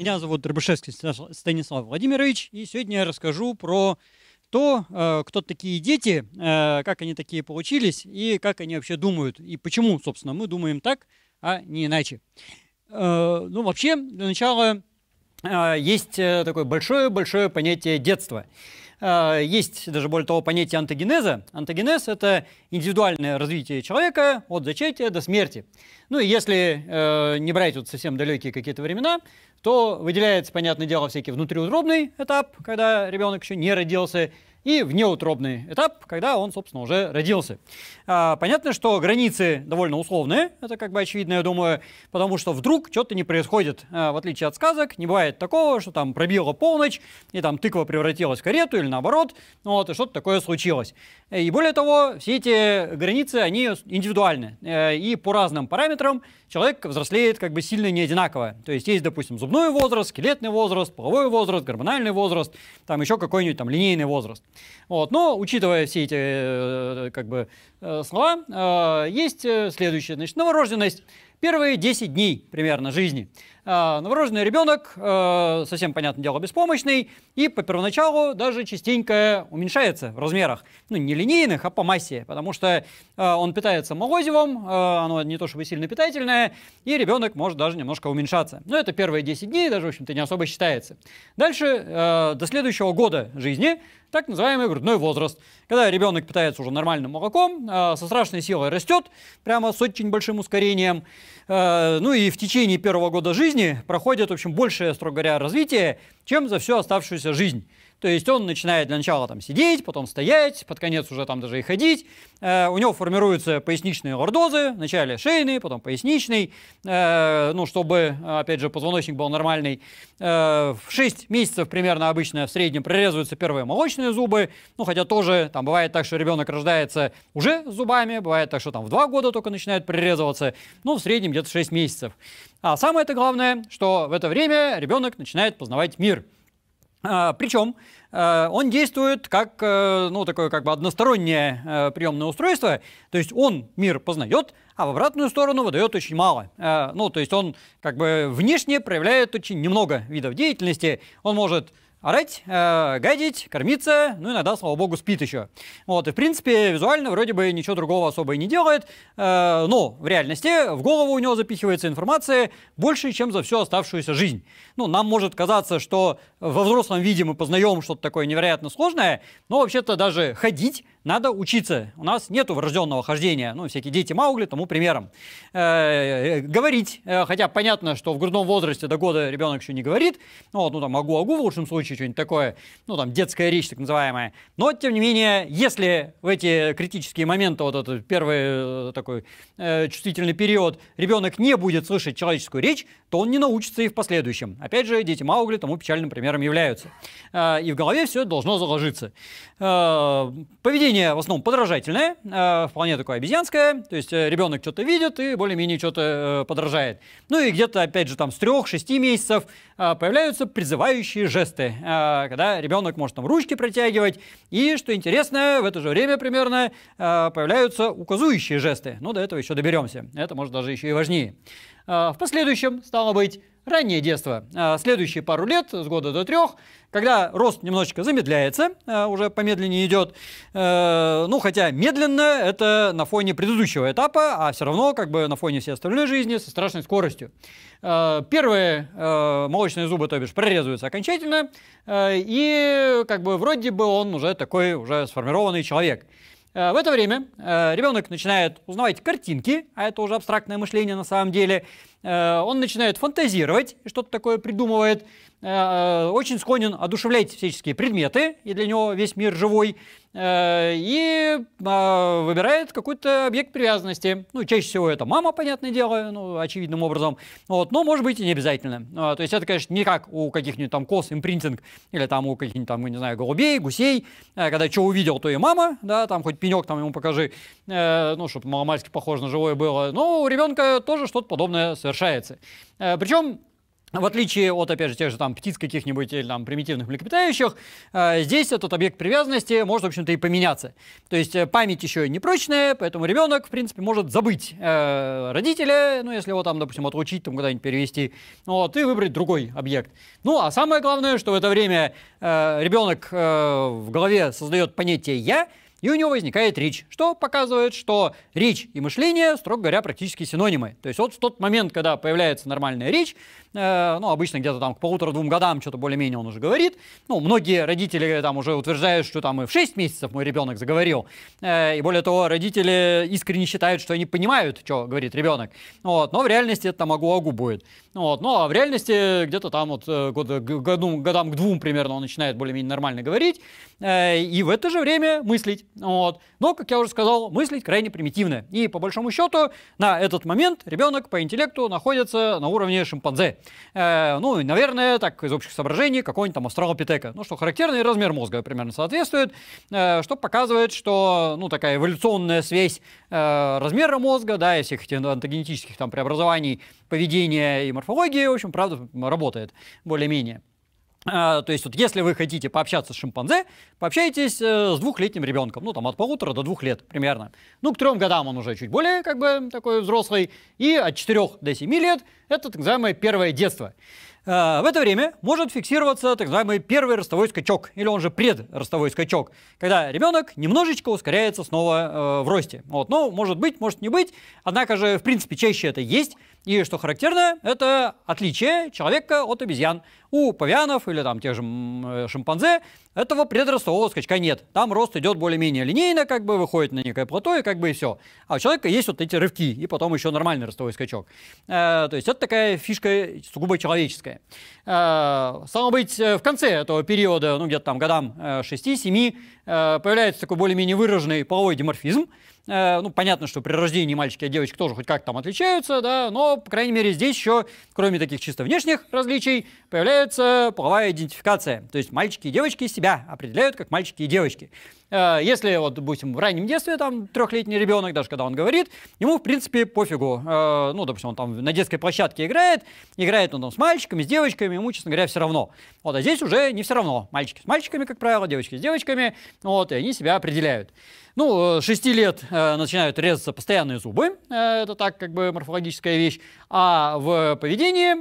Меня зовут Дробышевский Станислав Владимирович, и сегодня я расскажу про то, э, кто такие дети, э, как они такие получились, и как они вообще думают, и почему, собственно, мы думаем так, а не иначе. Э, ну, вообще, для начала есть такое большое-большое понятие детства. Э, есть даже, более того, понятие антогенеза. Антогенез – это индивидуальное развитие человека от зачатия до смерти. Ну и если э, не брать вот совсем далекие какие-то времена, то выделяется, понятное дело, всякий внутриутробный этап, когда ребенок еще не родился, и внеутробный этап, когда он, собственно, уже родился. А, понятно, что границы довольно условные, это как бы очевидно, я думаю, потому что вдруг что-то не происходит. А, в отличие от сказок, не бывает такого, что там пробила полночь, и там тыква превратилась в карету или наоборот, ну вот, и что-то такое случилось. И более того, все эти границы, они индивидуальны, э, и по разным параметрам человек взрослеет как бы сильно не одинаково. То есть есть, допустим, зубной возраст, скелетный возраст, половой возраст, гормональный возраст, там еще какой-нибудь там линейный возраст. Вот. Но, учитывая все эти э, как бы, э, слова, э, есть следующее. Значит, новорожденность. Первые 10 дней примерно жизни – Э, новорожденный ребенок, э, совсем, понятное дело, беспомощный, и по первоначалу даже частенько уменьшается в размерах. Ну, не линейных, а по массе, потому что э, он питается молозивом, оно не то чтобы сильно питательное, и ребенок может даже немножко уменьшаться. Но ну, это первые 10 дней, даже, в общем-то, не особо считается. Дальше, до следующего года жизни, так называемый грудной возраст. Когда ребенок питается уже нормальным молоком, со страшной силой растет, прямо с очень большим ускорением, Э, ну и в течение первого года жизни проходит, в общем, большее, строго говоря, развитие, чем за всю оставшуюся жизнь. То есть он начинает для начала там сидеть, потом стоять, под конец уже там даже и ходить. Э, у него формируются поясничные лордозы, вначале шейный, потом поясничный, э, ну, чтобы, опять же, позвоночник был нормальный. Э, в 6 месяцев примерно обычно в среднем прорезываются первые молочные зубы, ну, хотя тоже там бывает так, что ребенок рождается уже с зубами, бывает так, что там в 2 года только начинают прорезываться, ну, в среднем где-то 6 месяцев. А самое-то главное, что в это время ребенок начинает познавать мир – а, Причем а, он действует как э, ну, такое как бы одностороннее э, приемное устройство, то есть он мир познает, а в обратную сторону выдает очень мало. А, ну, то есть он как бы внешне проявляет очень немного видов деятельности, он может орать, э, гадить, кормиться, ну иногда, слава богу, спит еще. Вот, и в принципе, визуально вроде бы ничего другого особо и не делает, э, но в реальности в голову у него запихивается информация больше, чем за всю оставшуюся жизнь. Ну, нам может казаться, что во взрослом виде мы познаем что-то такое невероятно сложное, но вообще-то даже ходить надо учиться. У нас нет врожденного хождения. Ну, всякие дети Маугли тому примером. Э, э говорить. Э, хотя понятно, что в грудном возрасте до года ребенок еще не говорит. Ну, вот, ну там агу-агу в лучшем случае, что-нибудь такое. Ну, там детская речь так называемая. Но, тем не менее, если в эти критические моменты, вот этот первый э, такой чувствительный период, ребенок не будет слышать человеческую речь, то он не научится и в последующем. Опять же, дети Маугли тому печальным примером являются. Э, и в голове все должно заложиться. поведение Поведение в основном подражательное, э, вполне такое обезьянское, то есть э, ребенок что-то видит и более-менее что-то э, подражает. Ну и где-то, опять же, там с 3-6 месяцев э, появляются призывающие жесты, э, когда ребенок может там ручки протягивать, и, что интересно, в это же время примерно э, появляются указующие жесты. Ну, до этого еще доберемся, это может даже еще и важнее. Э, в последующем, стало быть, раннее детство. А, следующие пару лет, с года до трех, когда рост немножечко замедляется, а, уже помедленнее идет, э, ну, хотя медленно это на фоне предыдущего этапа, а все равно как бы на фоне всей остальной жизни со страшной скоростью. А, первые э, молочные зубы, то бишь, прорезываются окончательно, э, и как бы вроде бы он уже такой уже сформированный человек. Э, в это время э, ребенок начинает узнавать картинки, а это уже абстрактное мышление на самом деле. Э, он начинает фантазировать, что-то такое придумывает. Очень склонен одушевлять всяческие предметы, и для него весь мир живой. Э, и а, выбирает какой-то объект привязанности. Ну, чаще всего это мама, понятное дело, ну, очевидным образом. Вот, но, может быть, и не обязательно. А, то есть это, конечно, не как у каких-нибудь там кос импринтинг или там у каких-нибудь там, не знаю, голубей, гусей, э, когда что увидел, то и мама, да, там хоть пенек там ему покажи, э, ну, чтобы маломальски похоже на живое было. Но у ребенка тоже что-то подобное совершается. Причем в отличие от, опять же, тех же там птиц каких-нибудь или там примитивных млекопитающих, э, здесь этот объект привязанности может, в общем-то, и поменяться. То есть э, память еще не прочная, поэтому ребенок, в принципе, может забыть э, родителя, ну, если его там, допустим, отлучить, там куда-нибудь перевести, вот, и выбрать другой объект. Ну, а самое главное, что в это время э, ребенок э, в голове создает понятие «я», и у него возникает речь, что показывает, что речь и мышление, строго говоря, практически синонимы. То есть вот в тот момент, когда появляется нормальная речь, э, ну, обычно где-то там к полутора-двум годам что-то более-менее он уже говорит. Ну, многие родители там уже утверждают, что там и в 6 месяцев мой ребенок заговорил. Э, и более того, родители искренне считают, что они понимают, что говорит ребенок. Вот, но в реальности это там агу-агу будет. Вот, ну, а в реальности где-то там вот э, год, году, годам к двум примерно он начинает более-менее нормально говорить. Э, и в это же время мыслить. Вот. Но, как я уже сказал, мыслить крайне примитивно. И по большому счету на этот момент ребенок по интеллекту находится на уровне шимпанзе. Э, ну, наверное, так из общих соображений какой-нибудь там австралопитека. Ну, что характерный размер мозга примерно соответствует, э, что показывает, что ну, такая эволюционная связь э, размера мозга, да, и всех этих антогенетических там преобразований поведения и морфологии, в общем, правда, работает более-менее. А, то есть вот если вы хотите пообщаться с шимпанзе, пообщайтесь э, с двухлетним ребенком, ну там от полутора до двух лет примерно. Ну к трем годам он уже чуть более как бы такой взрослый, и от четырех до семи лет это так называемое первое детство. А, в это время может фиксироваться так называемый первый ростовой скачок, или он же предростовой скачок, когда ребенок немножечко ускоряется снова э, в росте. Вот, ну, может быть, может не быть, однако же, в принципе, чаще это есть. И что характерно, это отличие человека от обезьян. У павианов или там тех же э, шимпанзе этого предростового скачка нет. Там рост идет более-менее линейно, как бы выходит на некое плато и как бы и все. А у человека есть вот эти рывки и потом еще нормальный ростовой скачок. Э, то есть это такая фишка сугубо человеческая. Э, стало быть, э, в конце этого периода, ну где-то там годам 6-7, э, э, появляется такой более-менее выраженный половой диморфизм. Э, ну, понятно, что при рождении мальчики и девочки тоже хоть как-то там отличаются, да, но, по крайней мере, здесь еще, кроме таких чисто внешних различий, появляется половая идентификация. То есть мальчики и девочки себя определяют как мальчики и девочки. Э, если вот, допустим, в раннем детстве, там, трехлетний ребенок, даже когда он говорит, ему, в принципе, пофигу. Э, ну, допустим, он там на детской площадке играет, играет он там с мальчиками, с девочками, ему, честно говоря, все равно. Вот, а здесь уже не все равно. Мальчики с мальчиками, как правило, девочки с девочками, вот, и они себя определяют. Ну, 6 э, лет начинают резаться постоянные зубы, это так как бы морфологическая вещь, а в поведении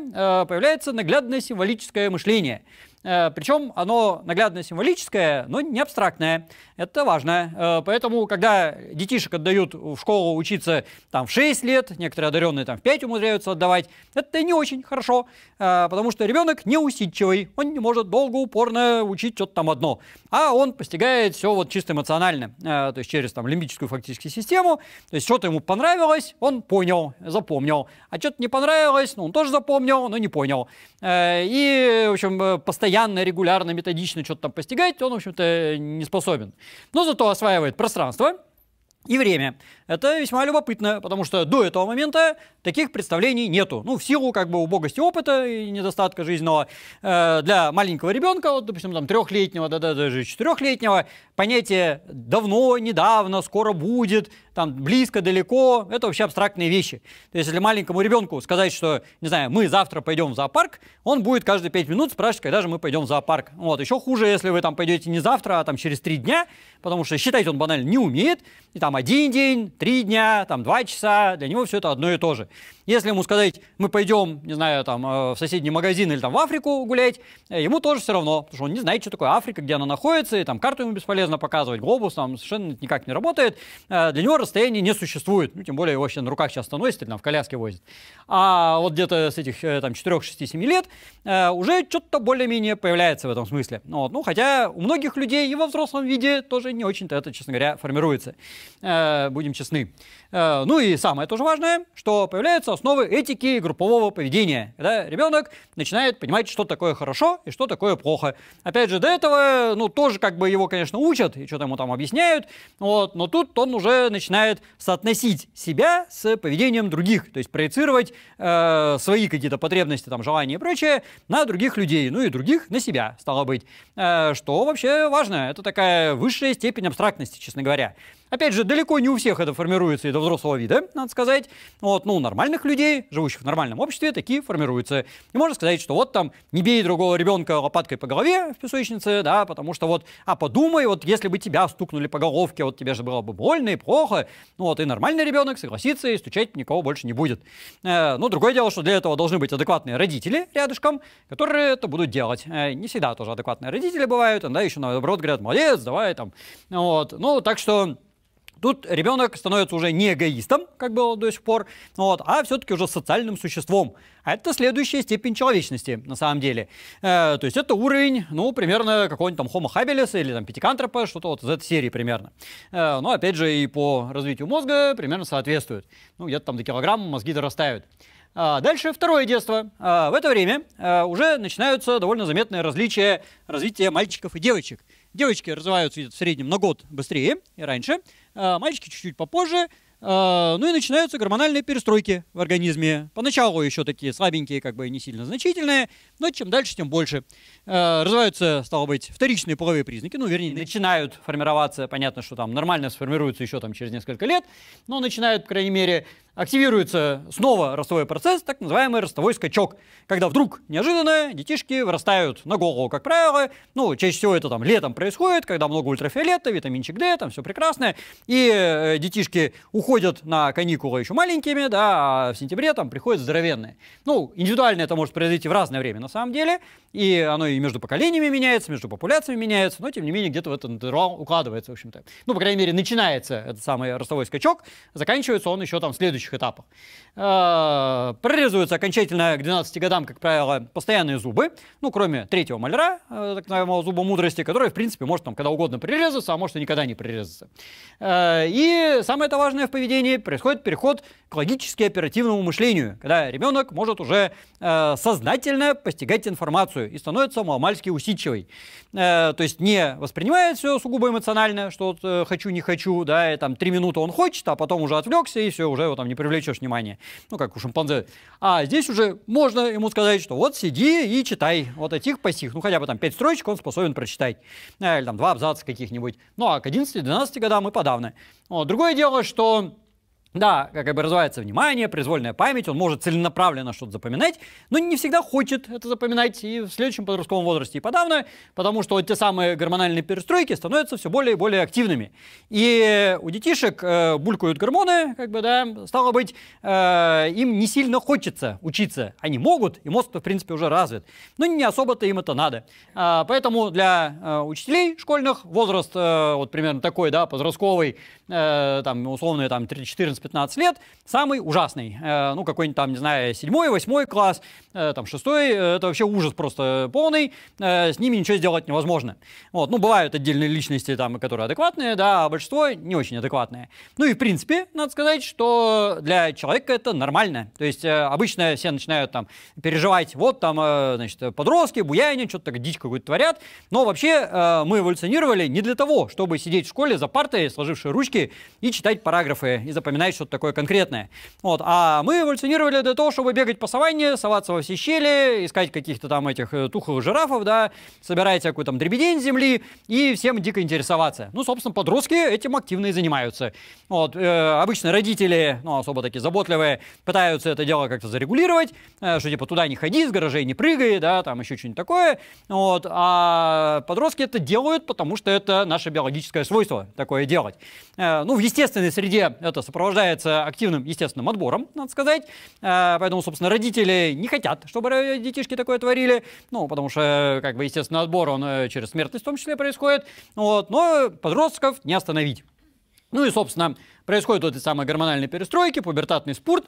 появляется наглядное символическое мышление – Э, Причем оно наглядно символическое, но не абстрактное. Это важно. Э, поэтому, когда детишек отдают в школу учиться там, в 6 лет, некоторые одаренные там, в 5 умудряются отдавать, это не очень хорошо, э, потому что ребенок не неусидчивый, он не может долго, упорно учить что-то там одно. А он постигает все вот чисто эмоционально, то есть через там, лимбическую фактически систему. То есть что-то ему понравилось, он понял, запомнил. А что-то не понравилось, ну, он тоже запомнил, но не понял. И, в общем, постоянно постоянно, регулярно, методично что-то там постигать, он, в общем-то, не способен. Но зато осваивает пространство, и время. Это весьма любопытно, потому что до этого момента таких представлений нету. Ну, в силу как бы убогости опыта и недостатка жизненного э, для маленького ребенка, вот, допустим, там трехлетнего, да, да, даже четырехлетнего, понятие давно, недавно, скоро будет, там близко, далеко, это вообще абстрактные вещи. То есть если маленькому ребенку сказать, что, не знаю, мы завтра пойдем в зоопарк, он будет каждые 5 минут спрашивать, когда же мы пойдем в зоопарк. Вот, еще хуже, если вы там пойдете не завтра, а там через 3 дня, потому что считать он банально не умеет, и там один день, три дня, там два часа, для него все это одно и то же. Если ему сказать, мы пойдем, не знаю, там, э, в соседний магазин или там в Африку гулять, э, ему тоже все равно, потому что он не знает, что такое Африка, где она находится, и там карту ему бесполезно показывать, глобус там совершенно никак не работает. Э, для него расстояние не существует, ну, тем более его вообще на руках часто носит или там в коляске возит. А вот где-то с этих там 4, 6, 7 лет уже что-то более-менее появляется в этом смысле. Вот. Ну, хотя у многих людей и во взрослом виде тоже не очень-то это, честно говоря, формируется. Будем честны. Ну и самое тоже важное, что появляются основы этики и группового поведения. Когда ребенок начинает понимать, что такое хорошо и что такое плохо. Опять же, до этого, ну, тоже как бы его, конечно, учат и что-то ему там объясняют, вот, но тут он уже начинает соотносить себя с поведением других, то есть проецировать э, свои какие-то потребности, там, желания и прочее на других людей, ну и других на себя, стало быть. Э, что вообще важно, это такая высшая степень абстрактности, честно говоря. Опять же, далеко не у всех это формируется и до взрослого вида, надо сказать. Вот, ну, у нормальных людей, живущих в нормальном обществе, такие формируются. И можно сказать, что вот там не бей другого ребенка лопаткой по голове в песочнице, да, потому что вот, а подумай, вот если бы тебя стукнули по головке, вот тебе же было бы больно и плохо, ну вот и нормальный ребенок согласится и стучать никого больше не будет. Э, ну, другое дело, что для этого должны быть адекватные родители рядышком, которые это будут делать. Э, не всегда тоже адекватные родители бывают, иногда еще наоборот говорят, молодец, давай там. Вот, ну, так что... Тут ребенок становится уже не эгоистом, как было до сих пор, вот, а все-таки уже социальным существом. А это следующая степень человечности, на самом деле. Э, то есть это уровень, ну, примерно какой-нибудь там Homo habilis или там Пятикантропа, что-то вот из этой серии примерно. Э, но, ну, опять же, и по развитию мозга примерно соответствует. Ну, где-то там до килограмма мозги дорастают. А дальше второе детство. А в это время э, уже начинаются довольно заметные различия развития мальчиков и девочек. Девочки развиваются в среднем на год быстрее и раньше, а мальчики чуть-чуть попозже. А, ну и начинаются гормональные перестройки в организме. Поначалу еще такие слабенькие, как бы не сильно значительные, но чем дальше, тем больше. А, развиваются, стало быть, вторичные половые признаки, ну вернее, начинают формироваться, понятно, что там нормально сформируются еще там через несколько лет, но начинают, по крайней мере, активируется снова ростовой процесс, так называемый ростовой скачок, когда вдруг неожиданно детишки вырастают на голову, как правило. Ну, чаще всего это там летом происходит, когда много ультрафиолета, витаминчик D, там все прекрасное, И э, детишки уходят на каникулы еще маленькими, да, а в сентябре там приходят здоровенные. Ну, индивидуально это может произойти в разное время на самом деле, и оно и между поколениями меняется, между популяциями меняется, но тем не менее где-то в этот интервал укладывается, в общем-то. Ну, по крайней мере, начинается этот самый ростовой скачок, заканчивается он еще там следующий следующих этапах. Э, Прорезываются окончательно к 12 годам, как правило, постоянные зубы, ну, кроме третьего маляра, э, так называемого зуба мудрости, который, в принципе, может там когда угодно прирезаться, а может и никогда не прирезаться. Э, и самое это важное в поведении происходит переход к логически оперативному мышлению, когда ребенок может уже сознательно постигать информацию и становится маломальски усидчивой. То есть не воспринимает все сугубо эмоционально, что вот хочу, не хочу, да, и там три минуты он хочет, а потом уже отвлекся, и все, уже его там не привлечешь внимания. Ну, как у шимпанзе. А здесь уже можно ему сказать, что вот сиди и читай вот этих стих по стих. Ну, хотя бы там пять строчек он способен прочитать. Э, или там два абзаца каких-нибудь. Ну, а к 11-12 годам и подавно. Вот. Другое дело, что да, как бы развивается внимание, произвольная память, он может целенаправленно что-то запоминать, но не всегда хочет это запоминать и в следующем подростковом возрасте и подавно, потому что вот те самые гормональные перестройки становятся все более и более активными. И у детишек э, булькают гормоны, как бы, да, стало быть, э, им не сильно хочется учиться. Они могут, и мозг в принципе, уже развит, но не особо-то им это надо. Э, поэтому для э, учителей школьных возраст э, вот примерно такой, да, подростковый, Э, там, условные там 14-15 лет, самый ужасный. Э, ну, какой-нибудь там, не знаю, 7 восьмой класс, э, там 6 это вообще ужас просто полный, с ними ничего сделать невозможно. Вот, ну, бывают отдельные личности, там, которые адекватные, да, а большинство не очень адекватные. Ну и, в принципе, надо сказать, что для человека это нормально. То есть э, обычно все начинают там переживать, вот там, значит, подростки, буяне, что-то дичь какую-то творят, но вообще мы эволюционировали не для того, чтобы сидеть в школе за партой, сложившие ручки, книжки и читать параграфы и запоминать что-то такое конкретное. Вот. А мы эволюционировали для того, чтобы бегать по саванне, соваться во все щели, искать каких-то там этих э, тухлых жирафов, да, собирать то там дребедень земли и всем дико интересоваться. Ну, собственно, подростки этим активно и занимаются. Вот. Э, обычно родители, ну, особо такие заботливые, пытаются это дело как-то зарегулировать, э, что типа туда не ходи, с гаражей не прыгай, да, там еще что-нибудь такое. Вот. А подростки это делают, потому что это наше биологическое свойство такое делать. Э, Э, ну, в естественной среде это сопровождается активным естественным отбором, надо сказать. Э, поэтому, собственно, родители не хотят, чтобы детишки такое творили. Ну, потому что, э, как бы, естественный отбор, он через смертность в том числе происходит. Вот. Но подростков не остановить. Ну и, собственно, происходят вот эти самые гормональные перестройки, пубертатный спорт.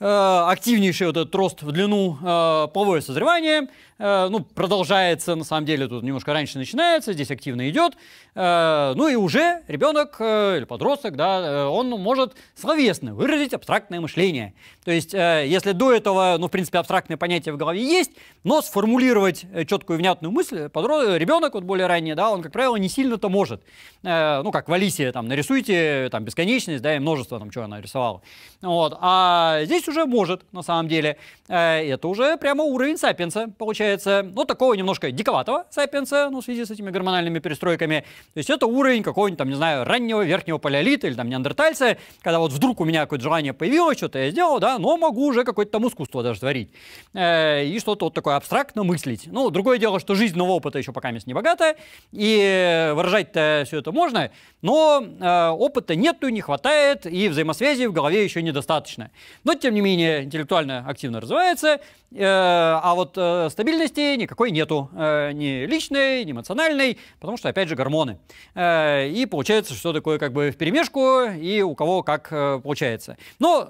Э, активнейший вот этот рост в длину э, половое созревание, э, ну, продолжается, на самом деле, тут немножко раньше начинается, здесь активно идет, э, ну и уже ребенок э, или подросток, да, э, он может словесно выразить абстрактное мышление. То есть, э, если до этого, ну, в принципе, абстрактное понятие в голове есть, но сформулировать э, четкую внятную мысль подросток, ребенок, вот более ранее, да, он, как правило, не сильно-то может. Э, ну, как в Алисе, там, нарисуйте, там, бесконечность, да, и множество, там, чего она рисовала. Вот, а здесь есть уже может, на самом деле. Э, это уже прямо уровень сапиенса, получается. Ну, такого немножко диковатого сапиенса, ну, в связи с этими гормональными перестройками. То есть это уровень какого-нибудь, там, не знаю, раннего верхнего палеолита или там неандертальца, когда вот вдруг у меня какое-то желание появилось, что-то я сделал, да, но могу уже какое-то там искусство даже творить. Э, и что-то вот такое абстрактно мыслить. Ну, другое дело, что жизненного опыта еще пока мест не богата, и выражать-то все это можно, но э, опыта нету, не хватает, и взаимосвязи в голове еще недостаточно. Но, тем не не менее, интеллектуально активно развивается, э, а вот э, стабильности никакой нету, э, ни личной, ни эмоциональной, потому что, опять же, гормоны. Э, и получается, что такое как бы вперемешку, и у кого как э, получается. Но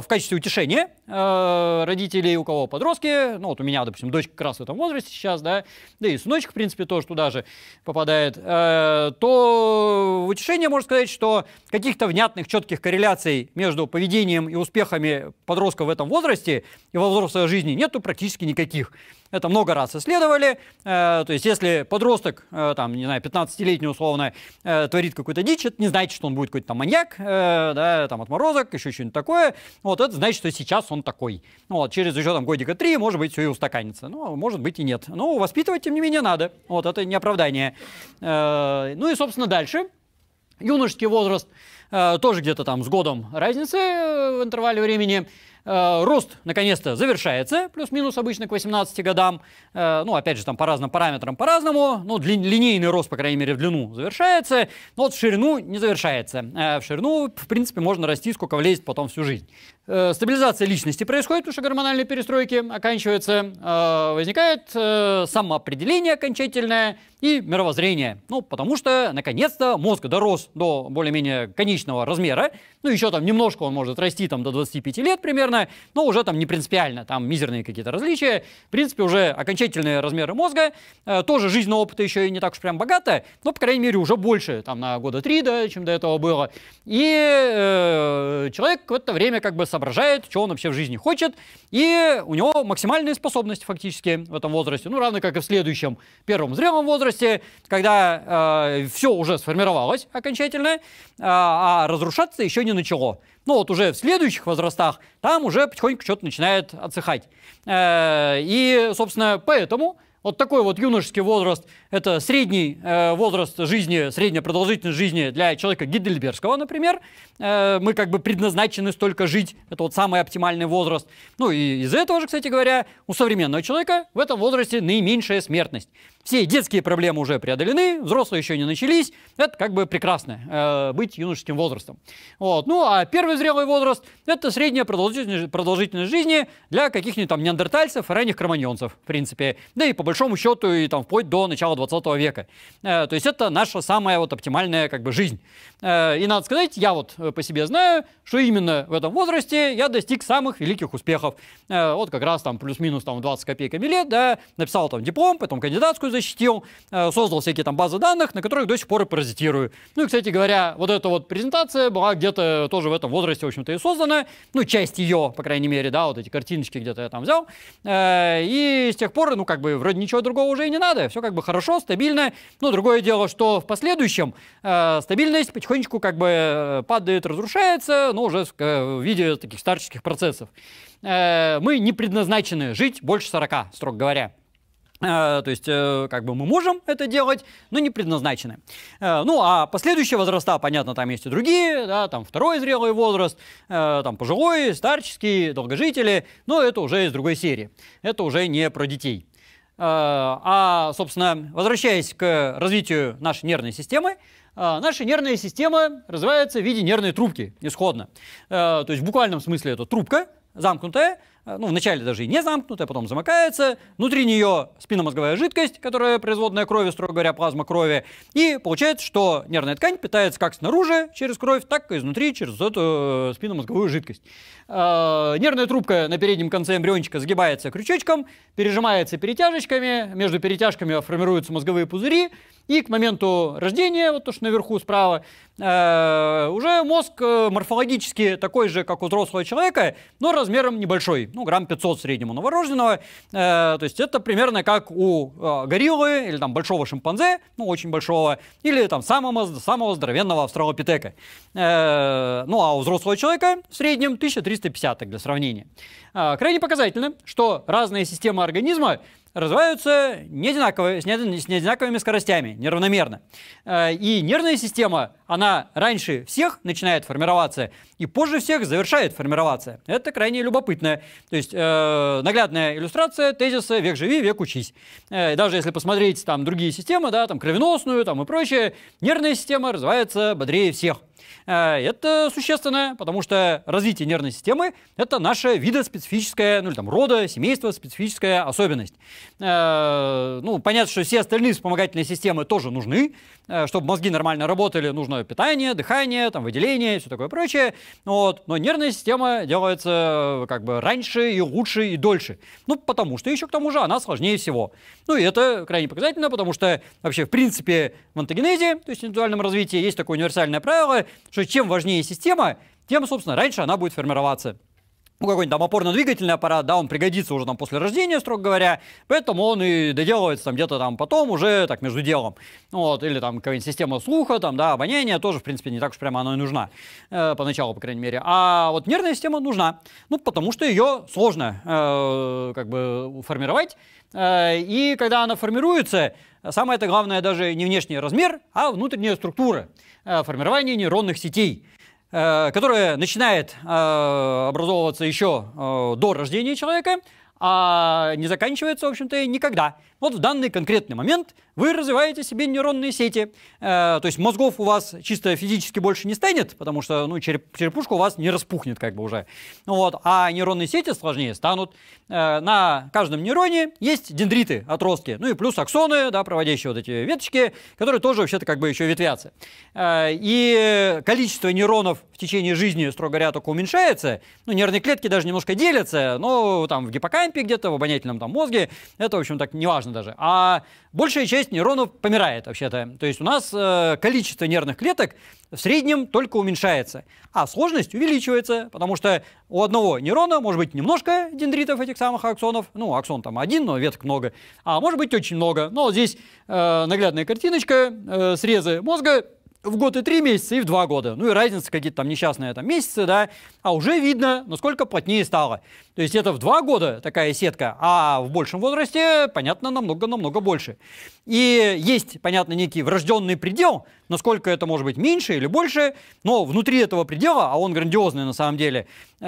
э, в качестве утешения э, родителей, у кого подростки, ну вот у меня, допустим, дочка как раз в этом возрасте сейчас, да, да и сыночек, в принципе, тоже туда же попадает, э, то в утешение можно сказать, что каких-то внятных, четких корреляций между поведением и успехами подростков подростков в этом возрасте и во взрослой жизни нету практически никаких. Это много раз исследовали. Э, то есть, если подросток, э, там, не знаю, 15-летний условно, э, творит какую-то дичь, это не значит, что он будет какой-то там маньяк, да, там, отморозок, еще что-нибудь такое. Вот это значит, что сейчас он такой. Ну вот, через еще там годика три, может быть, все и устаканится. Ну, а может быть и нет. Но ну, воспитывать, тем не менее, надо. Вот, это не оправдание. Ну и, собственно, дальше. Юношеский возраст – Э, тоже где-то там с годом разницы э, в интервале времени. Э, рост, наконец-то, завершается, плюс-минус обычно к 18 годам. Ну, опять же, там по разным параметрам по-разному. Ну, линейный рост, по крайней мере, в длину завершается, но вот в ширину не завершается. В ширину, в принципе, можно расти, сколько влезет потом всю жизнь. Э, стабилизация личности происходит, потому что гормональные перестройки оканчиваются, э, возникает э, самоопределение окончательное и мировоззрение. Ну, потому что, наконец-то, мозг дорос до более-менее конечного размера, ну, еще там немножко он может расти там до 25 лет примерно, но уже там не принципиально, там мизерные какие-то различия. В принципе, уже окончательные размеры мозга, тоже жизненного опыта еще и не так уж прям богато, но, по крайней мере, уже больше, там, на года три, да, чем до этого было. И э, человек в это время как бы соображает, что он вообще в жизни хочет, и у него максимальные способности фактически в этом возрасте, ну, равно как и в следующем первом зрелом возрасте, когда э, все уже сформировалось окончательно, э, а разрушаться еще не начало. Ну, вот уже в следующих возрастах там уже потихоньку что-то начинает отсыхать. Э, и, собственно, поэтому вот такой вот юношеский возраст, это средний э, возраст жизни, средняя продолжительность жизни для человека Гидельбергского, например. Э, мы как бы предназначены столько жить, это вот самый оптимальный возраст. Ну и из-за этого же, кстати говоря, у современного человека в этом возрасте наименьшая смертность все детские проблемы уже преодолены, взрослые еще не начались. Это как бы прекрасно, э, быть юношеским возрастом. Вот. Ну, а первый зрелый возраст – это средняя продолжительность, продолжительность жизни для каких-нибудь там неандертальцев, ранних кроманьонцев, в принципе. Да и по большому счету, и там вплоть до начала 20 века. Э, то есть это наша самая вот оптимальная как бы жизнь. Э, и надо сказать, я вот э, по себе знаю, что именно в этом возрасте я достиг самых великих успехов. Э, вот как раз там плюс-минус там 20 копейками лет, да, написал там диплом, потом кандидатскую защитил, э, создал всякие там базы данных, на которых до сих пор и паразитирую. Ну и, кстати говоря, вот эта вот презентация была где-то тоже в этом возрасте, в общем-то, и создана. Ну, часть ее, по крайней мере, да, вот эти картиночки где-то я там взял. Э, и с тех пор, ну, как бы, вроде ничего другого уже и не надо. Все как бы хорошо, стабильно. Ну, другое дело, что в последующем э, стабильность потихонечку как бы падает, разрушается, но уже в виде таких старческих процессов. Мы не предназначены жить больше 40, строго говоря. Э, то есть, э, как бы мы можем это делать, но не предназначены. Э, ну, а последующие возраста, понятно, там есть и другие, да, там второй зрелый возраст, там пожилой, старческий, долгожители, но это уже из другой серии. Это уже не про детей. А, собственно, возвращаясь к развитию нашей нервной системы, наша нервная система развивается в виде нервной трубки исходно. То есть в буквальном смысле это трубка, замкнутая, э, ну, вначале даже и не замкнутая, потом замыкается, внутри нее спинномозговая жидкость, которая производная крови, строго говоря, плазма крови, и получается, что нервная ткань питается как снаружи через кровь, так и изнутри через эту э, спинномозговую жидкость. Э, нервная трубка на переднем конце эмбриончика сгибается крючочком, пережимается перетяжечками, между перетяжками формируются мозговые пузыри, и к моменту рождения, вот то, что наверху справа, э, уже мозг э, морфологически такой же, как у взрослого человека, но размером небольшой, ну, грамм 500 среднему новорожденного. Э, то есть это примерно как у э, гориллы или там большого шимпанзе, ну, очень большого, или там самого, самого здоровенного австралопитека. Э, ну, а у взрослого человека в среднем 1350 для сравнения. Э, крайне показательно, что разные системы организма развиваются не одинаково, с, не, с неодинаковыми скоростями, неравномерно. Э, и нервная система, она раньше всех начинает формироваться и позже всех завершает формироваться. Это крайне любопытно. То есть э, наглядная иллюстрация тезиса «век живи, век учись». Э, даже если посмотреть там другие системы, да, там кровеносную там, и прочее, нервная система развивается бодрее всех. Э, это существенно, потому что развитие нервной системы – это наша видоспецифическая, ну или там рода, семейство, специфическая особенность. Э, ну, понятно, что все остальные вспомогательные системы тоже нужны. Э, чтобы мозги нормально работали, нужно питание, дыхание, там, выделение все такое прочее. Вот. Но нервная система делается как бы раньше и лучше и дольше. Ну, потому что еще к тому же она сложнее всего. Ну, и это крайне показательно, потому что вообще, в принципе, в антогенезе, то есть индивидуальном развитии, есть такое универсальное правило, что чем важнее система, тем, собственно, раньше она будет формироваться ну, какой-нибудь там опорно-двигательный аппарат, да, он пригодится уже там после рождения, строго говоря, поэтому он и доделывается там где-то там потом уже так между делом. Вот, или там какая-нибудь система слуха, там, да, обоняние тоже, в принципе, не так уж прямо она и нужна, э, поначалу, по крайней мере. А вот нервная система нужна, ну, потому что ее сложно э, как бы формировать, э, и когда она формируется, а самое это главное даже не внешний размер, а внутренняя структура э, формирования нейронных сетей э, которая начинает э, образовываться еще до рождения человека, а не заканчивается, в общем-то, никогда. Вот в данный конкретный момент вы развиваете себе нейронные сети. Э, то есть мозгов у вас чисто физически больше не станет, потому что ну, череп, черепушка у вас не распухнет как бы уже. Вот. А нейронные сети сложнее станут. Э, на каждом нейроне есть дендриты, отростки, ну и плюс аксоны, да, проводящие вот эти веточки, которые тоже вообще-то как бы еще ветвятся. Э, и количество нейронов в течение жизни, строго говоря, только уменьшается. Ну, нервные клетки даже немножко делятся, но там в гиппокампе где-то, в обонятельном там мозге, это, в общем, так не важно неважно даже. А большая часть нейронов помирает вообще-то. То есть у нас э, количество нервных клеток в среднем только уменьшается, а сложность увеличивается, потому что у одного нейрона может быть немножко дендритов этих самых аксонов, ну, аксон там один, но веток много, а может быть очень много. Но вот здесь э, наглядная картиночка э, срезы мозга, в год и три месяца, и в два года. Ну и разница какие-то там несчастные там месяцы, да. А уже видно, насколько плотнее стало. То есть это в два года такая сетка, а в большем возрасте, понятно, намного-намного больше. И есть, понятно, некий врожденный предел, насколько это может быть меньше или больше, но внутри этого предела, а он грандиозный на самом деле, э,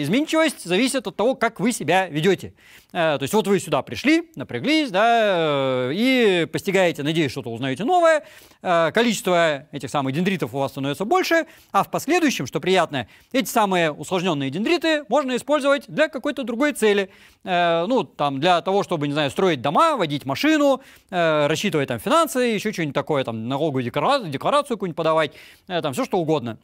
изменчивость зависит от того, как вы себя ведете. Э, то есть вот вы сюда пришли, напряглись, да, э, и постигаете, надеюсь, что-то узнаете новое, количество этих самых дендритов у вас становится больше, а в последующем, что приятное, эти самые усложненные дендриты можно использовать для какой-то другой цели. ну, там, для того, чтобы, не знаю, строить дома, водить машину, рассчитывать там финансы, еще что-нибудь такое, там, налоговую декларацию, декларацию, декларацию какую-нибудь подавать, э, там все что угодно.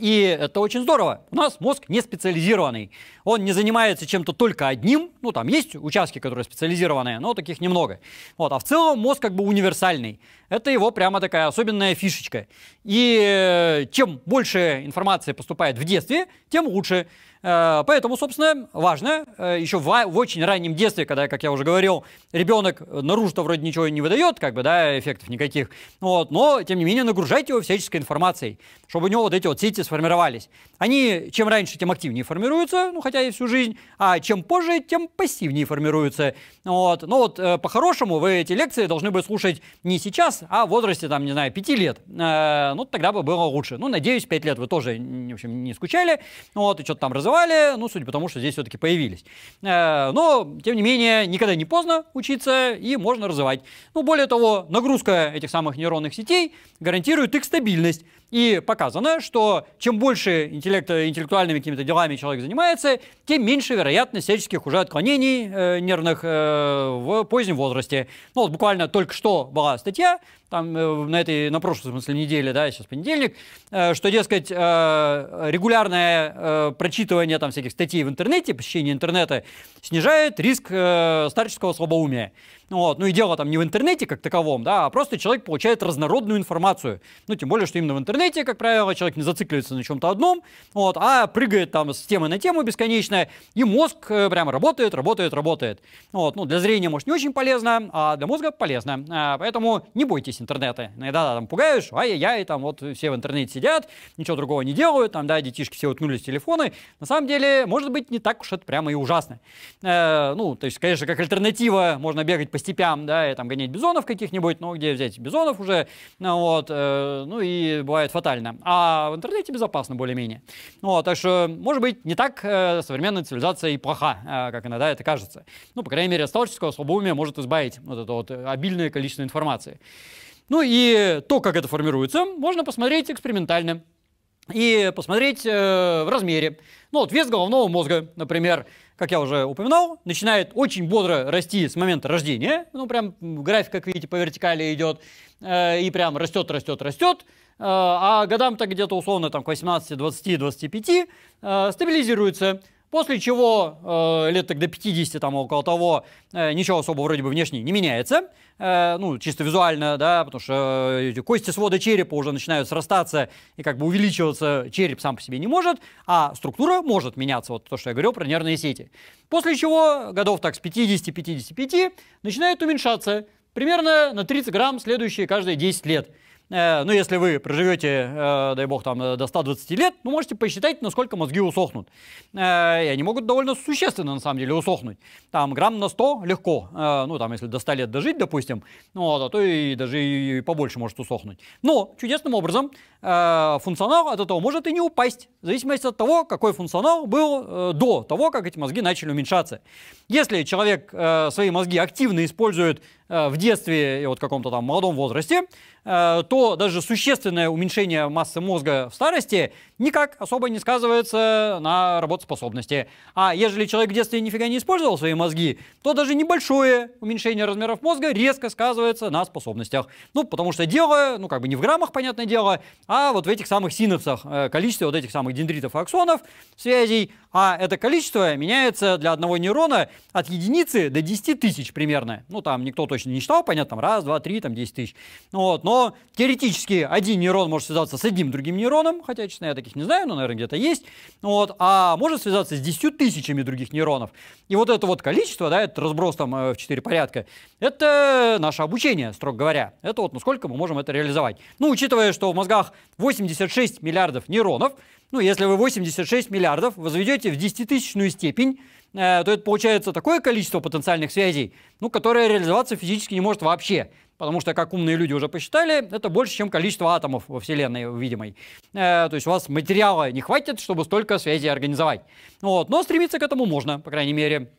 И это очень здорово. У нас мозг не специализированный. Он не занимается чем-то только одним. Ну, там есть участки, которые специализированные, но таких немного. Вот. А в целом мозг как бы универсальный. Это его прямо такая особенная фишечка. И э, чем больше информации поступает в детстве, тем лучше. Э, поэтому, собственно, важно э, еще в, очень раннем детстве, когда, как я уже говорил, ребенок наружу-то вроде ничего не выдает, как бы, да, эффектов никаких, вот, но, тем не менее, нагружайте его всяческой информацией, чтобы у него вот эти вот сети сформировались. Они чем раньше, тем активнее формируются, ну, хотя и всю жизнь, а чем позже, тем пассивнее формируются. Вот. Но вот по-хорошему вы эти лекции должны бы слушать не сейчас, а в возрасте, там, не знаю, 5 лет, э, ну, тогда бы было лучше. Ну, надеюсь, 5 лет вы тоже, в общем, не скучали, вот, и что-то там развивали, ну, судя по тому, что здесь все-таки появились. Э, но, тем не менее, никогда не поздно учиться, и можно развивать. Ну, более того, нагрузка этих самых нейронных сетей гарантирует их стабильность. И показано, что чем больше интеллекта, интеллектуальными какими-то делами человек занимается, тем меньше вероятность всяческих уже отклонений э, нервных э, в позднем возрасте. Ну вот буквально только что была статья, там э, на этой, на прошлой, в смысле, неделе, да, сейчас понедельник, э, что, дескать, э, регулярное прочитывание там всяких статей в интернете, посещение интернета снижает риск старческого слабоумия. Вот. Ну и дело там не в интернете как таковом, да, а просто человек получает разнородную информацию. Ну, тем более, что именно в интернете, как правило, человек не зацикливается на чем-то одном, вот, а прыгает там с темы на тему бесконечно, и мозг прямо работает, работает, работает. Вот. Ну, для зрения, может, не очень полезно, а для мозга полезно. Поэтому не бойтесь интернета. Иногда да, там пугаешь, ай-яй-яй, там вот все в интернете сидят, ничего другого не делают, там, да, детишки все уткнулись в телефоны. На самом деле, может быть, не так уж это прямо и ужасно. Э, ну, то есть, конечно, как альтернатива можно бегать по степям, да, и там гонять бизонов каких-нибудь, но где взять бизонов уже, ну, вот, э, ну и бывает фатально. А в интернете безопасно более-менее. Вот, так что, может быть, не так э, современная цивилизация и плоха, э, как иногда это кажется. Ну, по крайней мере, от творческого слабоумия может избавить вот это вот обильное количество информации. Ну и то, как это формируется, можно посмотреть экспериментально и посмотреть э, в размере. Ну вот вес головного мозга, например, как я уже упоминал, начинает очень бодро расти с момента рождения. Ну прям график, как видите, по вертикали идет э, и прям растет, растет, растет. Э, а годам-то где-то условно там к 18, 20, 25 э, стабилизируется. После чего э, лет так до 50, там около того, э, ничего особо вроде бы внешне не меняется. Э, ну, чисто визуально, да, потому что э, кости свода черепа уже начинают срастаться и как бы увеличиваться череп сам по себе не может, а структура может меняться, вот то, что я говорил про нервные сети. После чего годов так с 50-55 начинает уменьшаться примерно на 30 грамм следующие каждые 10 лет. Э, ну, если вы проживете, э, дай бог, там, э, до 120 лет, вы можете посчитать, насколько мозги усохнут. и они могут довольно существенно, на самом деле, усохнуть. Там грамм на 100 легко, ну, там, если до 100 лет дожить, допустим, ну, вот, а то и даже и побольше может усохнуть. Но чудесным образом функционал от этого может и не упасть, в зависимости от того, какой функционал был до того, как эти мозги начали уменьшаться. Если человек свои мозги активно использует Э, в детстве и вот каком-то там молодом возрасте, э, то даже существенное уменьшение массы мозга в старости никак особо не сказывается на работоспособности. А ежели человек в детстве нифига не использовал свои мозги, то даже небольшое уменьшение размеров мозга резко сказывается на способностях. Ну, потому что дело, ну, как бы не в граммах, понятное дело, а вот в этих самых синапсах, э, количестве вот этих самых дендритов и аксонов, связей, а это количество меняется для одного нейрона от единицы до 10 тысяч примерно. Ну, там никто точно конечно, не считал, понятно, там раз, два, три, там 10 тысяч. Ну вот, но теоретически один нейрон может связаться с одним другим нейроном, хотя, честно, я таких не знаю, но, наверное, где-то есть. Ну вот, а может связаться с 10 тысячами других нейронов. И вот это вот количество, да, этот разброс там э, в 4 порядка, это наше обучение, строго говоря. Это вот насколько мы можем это реализовать. Ну, учитывая, что в мозгах 86 миллиардов нейронов, ну, если вы 86 миллиардов возведете в 10-тысячную степень, Э, то это получается такое количество потенциальных связей, ну, которое реализоваться физически не может вообще. Потому что, как умные люди уже посчитали, это больше, чем количество атомов во Вселенной видимой. Э, то есть у вас материала не хватит, чтобы столько связей организовать. Вот. Но стремиться к этому можно, по крайней мере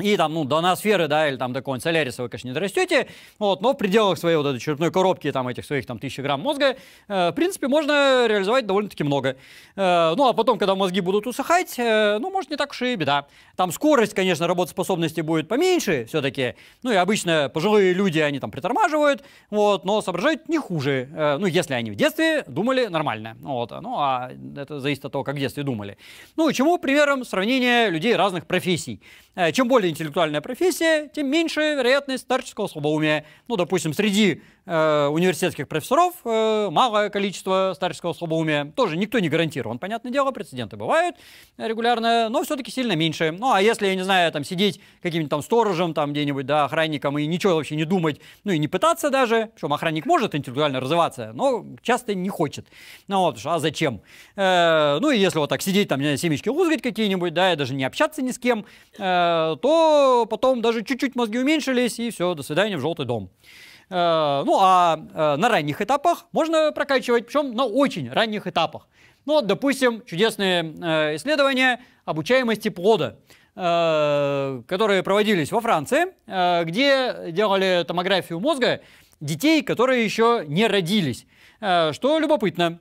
и там, ну, до Носферы, да, или там до какого-нибудь Соляриса конечно, не дорастете, вот, но в пределах своей вот этой черепной коробки, там, этих своих, там, тысячи грамм мозга, э, в принципе, можно реализовать довольно-таки много. Э, ну, а потом, когда мозги будут усыхать, э, ну, может, не так уж и беда. Там скорость, конечно, работоспособности будет поменьше все-таки, ну, и обычно пожилые люди, они там притормаживают, вот, но соображают не хуже, э, ну, если они в детстве думали нормально, вот, ну, а это зависит от того, как в детстве думали. Ну, и чему примером сравнение людей разных профессий. Э, чем более интеллектуальная профессия, тем меньше вероятность старческого слабоумия. Ну, допустим, среди Э, университетских профессоров, э, малое количество старческого слабоумия. Тоже никто не гарантирован, понятное дело, прецеденты бывают регулярно, но все-таки сильно меньше. Ну, а если, я не знаю, там сидеть каким-нибудь там сторожем, там где-нибудь, да, охранником и ничего вообще не думать, ну и не пытаться даже, причем охранник может интеллектуально развиваться, но часто не хочет. Ну вот, а зачем? Э, ну и если вот так сидеть, там, не знаю, семечки лузгать какие-нибудь, да, и даже не общаться ни с кем, то потом даже чуть-чуть мозги уменьшились, и все, до свидания в желтый дом. Э, ну а э, на ранних этапах можно прокачивать, причем на очень ранних этапах. Ну вот, допустим, чудесные э, исследования обучаемости плода которые проводились во Франции, где делали томографию мозга детей, которые еще не родились. Что любопытно,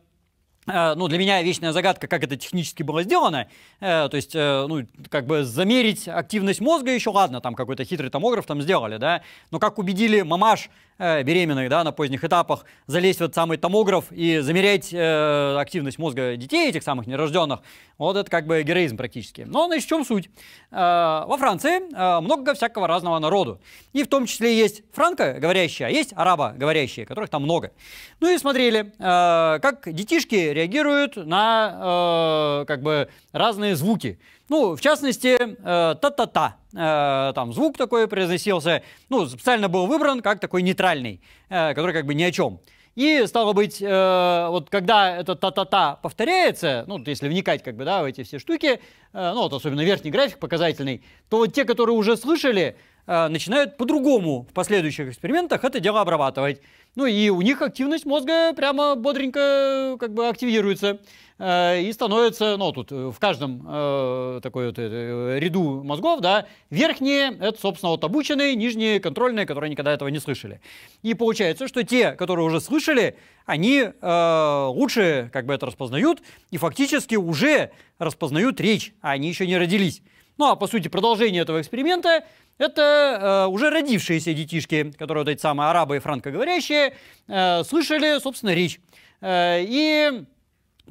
ну, для меня вечная загадка, как это технически было сделано. То есть, ну, как бы замерить активность мозга еще, ладно, там какой-то хитрый томограф там сделали, да. Но как убедили мамаш э, беременных да, на поздних этапах залезть в этот самый томограф и замерять э, активность мозга детей, этих самых нерожденных, вот это как бы героизм практически. Но значит, в чем суть? Э, во Франции э, много всякого разного народу. И в том числе есть франко-говорящие, а есть араба говорящие которых там много. Ну и смотрели, э, как детишки реагируют на э, как бы разные звуки. Ну, в частности, э, та-та-та. Э, там звук такой произносился, ну, специально был выбран как такой нейтральный, э, который как бы ни о чем. И, стало быть, вот когда это та-та-та повторяется, ну, если вникать как бы, да, в эти все штуки, ну, вот особенно верхний график показательный, то вот те, которые уже слышали, начинают по-другому в последующих экспериментах это дело обрабатывать. Ну, и у них активность мозга прямо бодренько как бы активируется. Э, и становится, ну, тут э, в каждом э, такой вот э, ряду мозгов, да, верхние — это, собственно, вот обученные, нижние — контрольные, которые никогда этого не слышали. И получается, что те, которые уже слышали, они э, лучше как бы это распознают и фактически уже распознают речь, а они еще не родились. Ну, а по сути, продолжение этого эксперимента это э, уже родившиеся детишки, которые вот эти самые арабы и франкоговорящие, э, слышали, собственно, речь. Э, и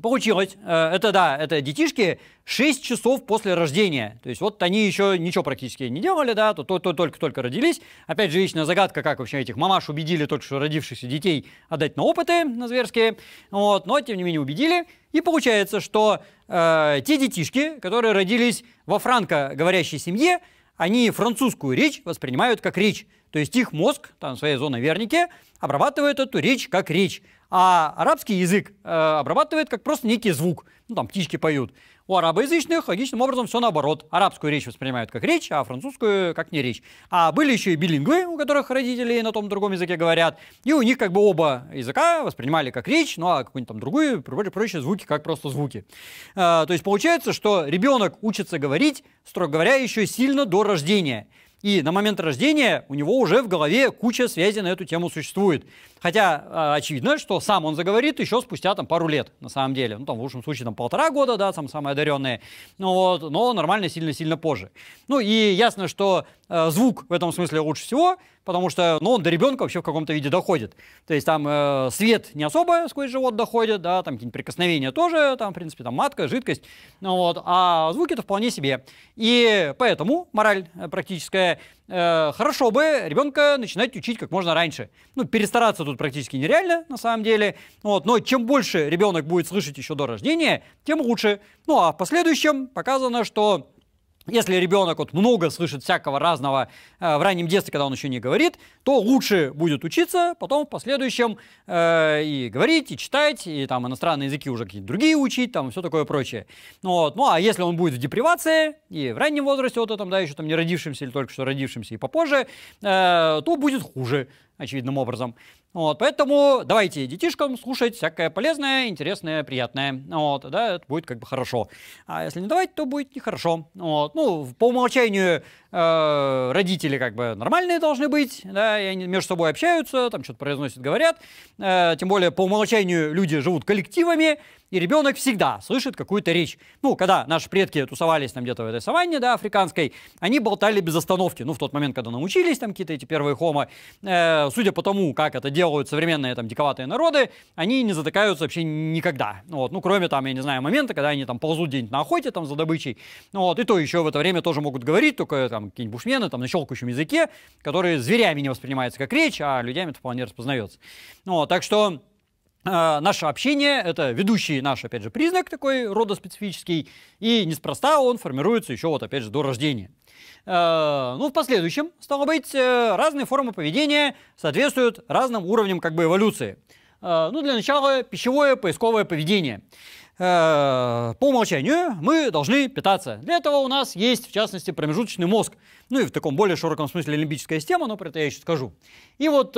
Получилось. Э, это да, это детишки 6 часов после рождения. То есть вот они еще ничего практически не делали, да, то, то, только-только родились. Опять же, вечная загадка, как вообще этих мамаш убедили только что родившихся детей отдать на опыты, на зверские. Вот, но, тем не менее, убедили. И получается, что э, те детишки, которые родились во франко-говорящей семье, они французскую речь воспринимают как речь. То есть их мозг, там, в своей зоне верники, обрабатывает эту речь как речь. А арабский язык э, обрабатывает как просто некий звук. Ну, там птички поют. У арабоязычных логичным образом все наоборот. Арабскую речь воспринимают как речь, а французскую как не речь. А были еще и билингвы, у которых родители на том другом языке говорят. И у них как бы оба языка воспринимали как речь, ну а какую-нибудь там другую, прочие звуки, как просто звуки. Э, то есть получается, что ребенок учится говорить, строго говоря, еще сильно до рождения. И на момент рождения у него уже в голове куча связей на эту тему существует. Хотя э, очевидно, что сам он заговорит еще спустя там пару лет, на самом деле. Ну, там, в лучшем случае, там полтора года, да, там самые одаренные. Ну, вот, но нормально сильно-сильно позже. Ну, и ясно, что э, звук в этом смысле лучше всего – потому что, ну, он до ребенка вообще в каком-то виде доходит. То есть там э, свет не особо сквозь живот доходит, да, там какие-нибудь прикосновения тоже, там, в принципе, там матка, жидкость, ну, вот, а звуки это вполне себе. И поэтому мораль э, практическая, э, хорошо бы ребенка начинать учить как можно раньше. Ну, перестараться тут практически нереально, на самом деле, вот, но чем больше ребенок будет слышать еще до рождения, тем лучше. Ну, а в последующем показано, что если ребенок вот много слышит всякого разного э, в раннем детстве, когда он еще не говорит, то лучше будет учиться, потом в последующем э, и говорить, и читать, и там иностранные языки уже какие-то другие учить, там все такое прочее. Вот. Ну а если он будет в депривации и в раннем возрасте, вот этом, да, еще там не родившимся или только что родившимся и попозже, э, то будет хуже очевидным образом. Вот, поэтому давайте детишкам слушать всякое полезное, интересное, приятное. Вот, да, это будет как бы хорошо. А если не давать, то будет нехорошо. Вот, ну, по умолчанию э, родители как бы нормальные должны быть, да, и они между собой общаются, там что-то произносят, говорят. Э, тем более по умолчанию люди живут коллективами, и ребенок всегда слышит какую-то речь. Ну, когда наши предки тусовались там где-то в этой саванне, да, африканской, они болтали без остановки. Ну, в тот момент, когда научились там какие-то эти первые хомо, э, судя по тому, как это делают современные там диковатые народы, они не затыкаются вообще никогда. Вот, ну, кроме там, я не знаю, момента, когда они там ползут день на охоте там за добычей. Ну, вот, и то еще в это время тоже могут говорить, только там какие-нибудь бушмены там на щелкающем языке, которые зверями не воспринимаются как речь, а людьми это вполне распознается. Ну, вот, так что э, наше общение — это ведущий наш, опять же, признак такой родоспецифический, и неспроста он формируется еще вот, опять же, до рождения. Э, ну, в последующем, стало быть, э, разные формы поведения соответствуют разным уровням как бы эволюции. Э, ну, для начала, пищевое поисковое поведение. По умолчанию мы должны питаться. Для этого у нас есть, в частности, промежуточный мозг. Ну и в таком более широком смысле лимбическая система, но про это я еще скажу. И вот,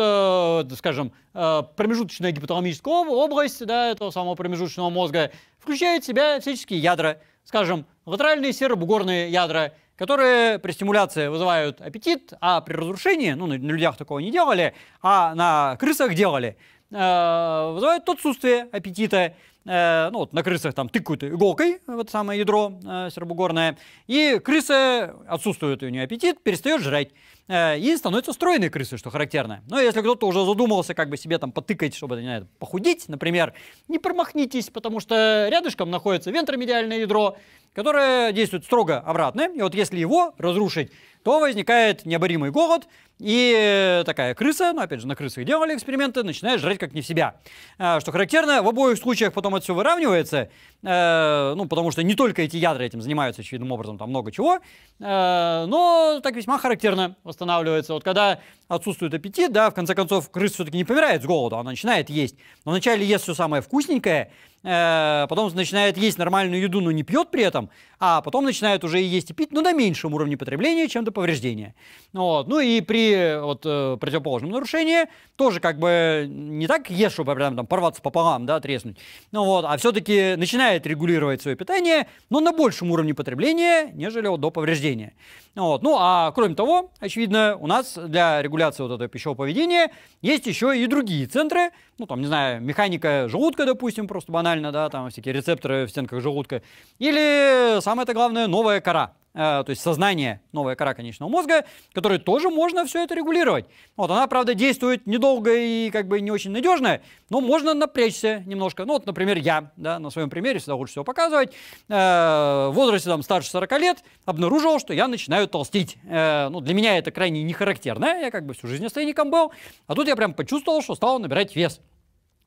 скажем, промежуточная гипоталамическая область да, этого самого промежуточного мозга включает в себя всяческие ядра. Скажем, латеральные серобугорные ядра – которые при стимуляции вызывают аппетит, а при разрушении, ну, на людях такого не делали, а на крысах делали, Э, вызывает отсутствие аппетита. Э, ну, вот на крысах там тыкают иголкой, вот самое ядро э, сербогорное, и крыса, отсутствует у нее аппетит, перестает жрать, э, и становится стройной крысой, что характерно. Но если кто-то уже задумывался как бы себе там потыкать, чтобы не знаю, похудеть, например, не промахнитесь, потому что рядышком находится вентромедиальное ядро, которое действует строго обратно, и вот если его разрушить, то возникает необоримый голод, и э, такая крыса, ну опять же, на крысах делали эксперименты, начинает жрать как не в себя. А, что характерно, в обоих случаях потом это все выравнивается, э, ну потому что не только эти ядра этим занимаются, очевидным образом, там много чего, э, но так весьма характерно восстанавливается. Вот когда отсутствует аппетит, да, в конце концов, крыса все-таки не помирает с голоду, она начинает есть. Но вначале ест все самое вкусненькое, Э, потом начинает есть нормальную еду, но не пьет при этом, а потом начинает уже и есть и пить, но на меньшем уровне потребления, чем до повреждения. Вот. Ну и при вот, э, противоположном нарушении тоже как бы не так ешь, чтобы прям там порваться пополам, да, треснуть, ну, вот, а все-таки начинает регулировать свое питание, но на большем уровне потребления, нежели вот, до повреждения. Ну вот. Ну а кроме того, очевидно, у нас для регуляции вот этого пищевого поведения есть еще и другие центры, ну там, не знаю, механика желудка, допустим, просто банально, банально, да, там всякие рецепторы в стенках желудка. Или, самое-то главное, новая кора. Э, то есть сознание, новая кора конечного мозга, которой тоже можно все это регулировать. Вот она, правда, действует недолго и как бы не очень надежно, но можно напрячься немножко. Ну вот, например, я, да, на своем примере всегда лучше всего показывать, э, в возрасте там старше 40 лет обнаружил, что я начинаю толстеть. Э, ну, для меня это крайне не характерно, я как бы всю жизнь остейником был, а тут я прям почувствовал, что стал набирать вес.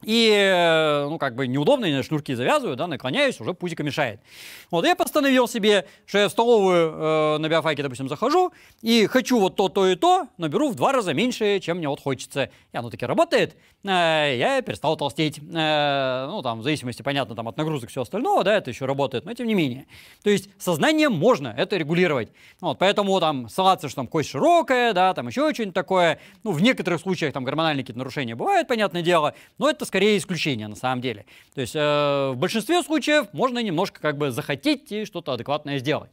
И, э, ну, как бы неудобно, я шнурки завязываю, да, наклоняюсь, уже пузико мешает. Вот, я постановил себе, что я в столовую э, на биофайке, допустим, захожу, и хочу вот то, то и то, но беру в два раза меньше, чем мне вот хочется. И оно таки работает, э, я перестал толстеть. Э, ну, там, в зависимости, понятно, там, от нагрузок и всего остального, да, это еще работает, но тем не менее. То есть, сознанием можно это регулировать. Вот, поэтому, там, ссылаться, что там кость широкая, да, там, еще что-нибудь такое. Ну, в некоторых случаях, там, гормональные какие-то нарушения бывают, понятное дело, но это, скорее исключение на самом деле. То есть э, в большинстве случаев можно немножко как бы захотеть и что-то адекватное сделать.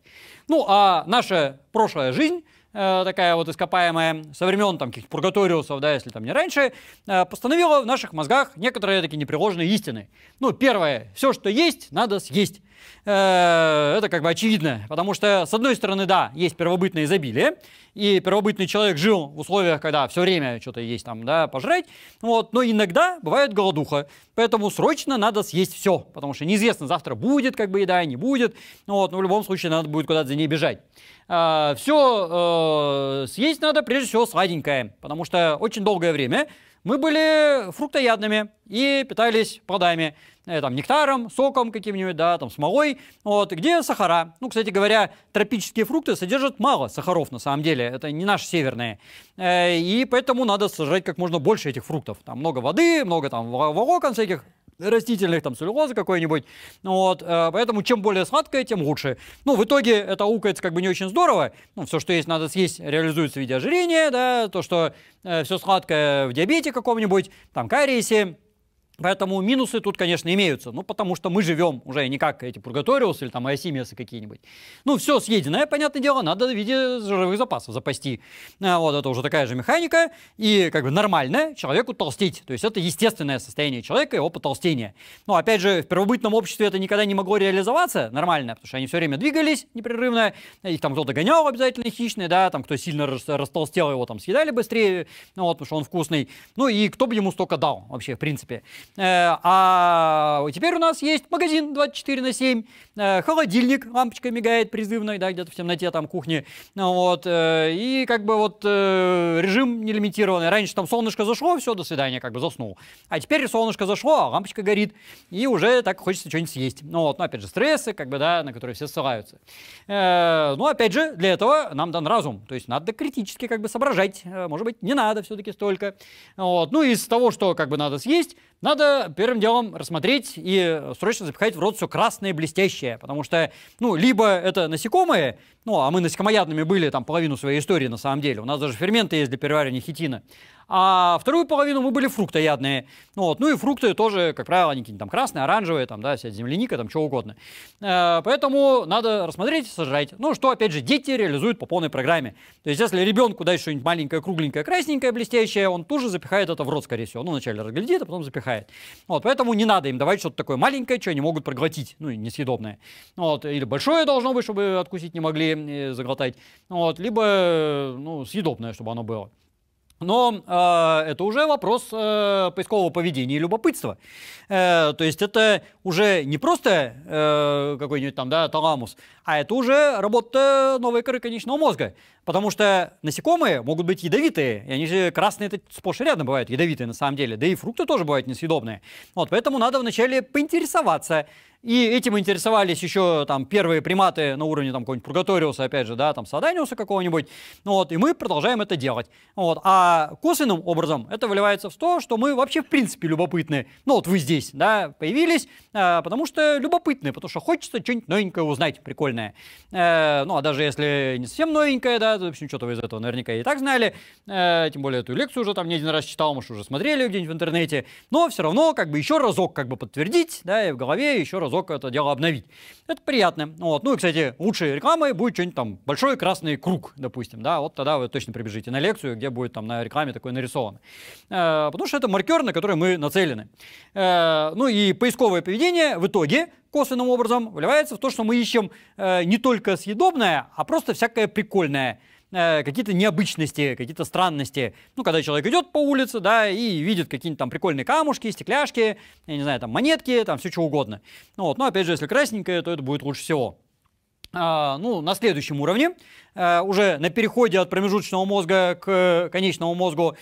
Ну, а наша прошлая жизнь э, такая вот ископаемая со времен там каких-то пургаториусов, да, если там не раньше, э, постановила в наших мозгах некоторые такие непреложные истины. Ну, первое, все, что есть, надо съесть. Э, это как бы очевидно. Потому что, с одной стороны, да, есть первобытное изобилие, и первобытный человек жил в условиях, когда все время что-то есть там, да, пожрать, вот, но иногда бывает голодуха, поэтому срочно надо съесть все, потому что неизвестно, завтра будет как бы еда, не будет, вот, но в любом случае надо будет куда-то за ней бежать. Э, а, все э, съесть надо, прежде всего, сладенькое, потому что очень долгое время мы были фруктоядными и питались плодами. Э, там, нектаром, соком каким-нибудь, да, там, смолой, вот, где сахара. Ну, кстати говоря, тропические фрукты содержат мало сахаров, на самом деле, это не наши северные, э, и поэтому надо сажать как можно больше этих фруктов. Там много воды, много там волокон всяких, растительных, там, целлюлозы какой-нибудь. Вот, э, поэтому чем более сладкое, тем лучше. Ну, в итоге это укается как бы не очень здорово. Ну, все, что есть, надо съесть, реализуется в виде ожирения, да, то, что все сладкое в диабете каком-нибудь, там, кариесе, Поэтому минусы тут, конечно, имеются. Ну, потому что мы живем уже не как эти пургаториусы или там асимиасы какие-нибудь. Ну, все съеденное, понятное дело, надо в виде жировых запасов запасти. А, вот это уже такая же механика. И как бы нормальное человеку толстеть. То есть это естественное состояние человека, его потолстение. Но ну, опять же, в первобытном обществе это никогда не могло реализоваться нормально, потому что они все время двигались непрерывно. Их там кто-то гонял обязательно хищный, да, там кто сильно растолстел, его там съедали быстрее, ну, вот, потому что он вкусный. Ну и кто бы ему столько дал вообще, в принципе. Э, а теперь у нас есть магазин 24 на 7, э, холодильник, лампочка мигает призывной, да, где-то в темноте там кухни. Вот. Э, и как бы вот режим нелимитированный. Раньше там солнышко зашло, все, до свидания, как бы заснул. А теперь солнышко зашло, а лампочка горит, и уже так хочется что-нибудь съесть. Ну вот, ну опять же, стрессы, как бы, да, на которые все ссылаются. Ну, опять же, для этого нам дан разум, то есть надо критически как бы соображать, может быть, не надо все-таки столько. Вот. Ну, из того, что как бы надо съесть, надо первым делом рассмотреть и срочно запихать в рот все красное блестящее, потому что, ну, либо это насекомые, ну, а мы насекомоядными были там половину своей истории на самом деле, у нас даже ферменты есть для переваривания хитина, а вторую половину мы были фруктоядные. ну Вот. Ну и фрукты тоже, как правило, они там красные, оранжевые, там, да, вся земляника, там, что угодно. Э, поэтому надо рассмотреть, сажать. Ну, что, опять же, дети реализуют по полной программе. То есть, если ребенку дать что-нибудь маленькое, кругленькое, красненькое, блестящее, он тут запихает это в рот, скорее всего. Ну, вначале разглядит, а потом запихает. Вот, поэтому не надо им давать что-то такое маленькое, что они могут проглотить, ну, несъедобное. Вот, или большое должно быть, чтобы откусить не могли, э, заглотать. Вот, либо, ну, съедобное, чтобы оно было. Но э, это уже вопрос э, поискового поведения и любопытства. Э, то есть это уже не просто э, какой-нибудь там да, таламус, а это уже работа э, новой коры конечного мозга. Потому что насекомые могут быть ядовитые, и они же красные это сплошь и рядом бывают ядовитые на самом деле, да и фрукты тоже бывают несъедобные. Вот, поэтому надо вначале поинтересоваться. И этим интересовались еще там первые приматы на уровне там какого-нибудь пургаториуса, опять же, да, там саданиуса какого-нибудь. Ну вот, и мы продолжаем это делать. Вот, а косвенным образом это выливается в то, что мы вообще в принципе любопытны. Ну вот вы здесь, да, появились, э, потому что любопытны, потому что хочется что-нибудь новенькое узнать, прикольное. Э, ну а даже если не совсем новенькое, да, да, в общем, что-то вы из этого наверняка и так знали, э, тем более эту лекцию уже там не один раз читал, может, уже смотрели где-нибудь в интернете, но все равно как бы еще разок как бы подтвердить, да, и в голове еще разок это дело обновить. Это приятно. Вот. Ну и, кстати, лучшей рекламой будет что-нибудь там большой красный круг, допустим, да, вот тогда вы точно прибежите на лекцию, где будет там на рекламе такое нарисовано. Э, потому что это маркер, на который мы нацелены. Э, ну и поисковое поведение в итоге косвенным образом вливается в то, что мы ищем э, не только съедобное, а просто всякое прикольное э, какие-то необычности, какие-то странности. Ну, когда человек идет по улице, да, и видит какие-нибудь там прикольные камушки, стекляшки, я не знаю, там монетки, там все что угодно. Ну, вот, но опять же, если красненькое, то это будет лучше всего. А, ну, на следующем уровне, э, уже на переходе от промежуточного мозга к конечному мозгу,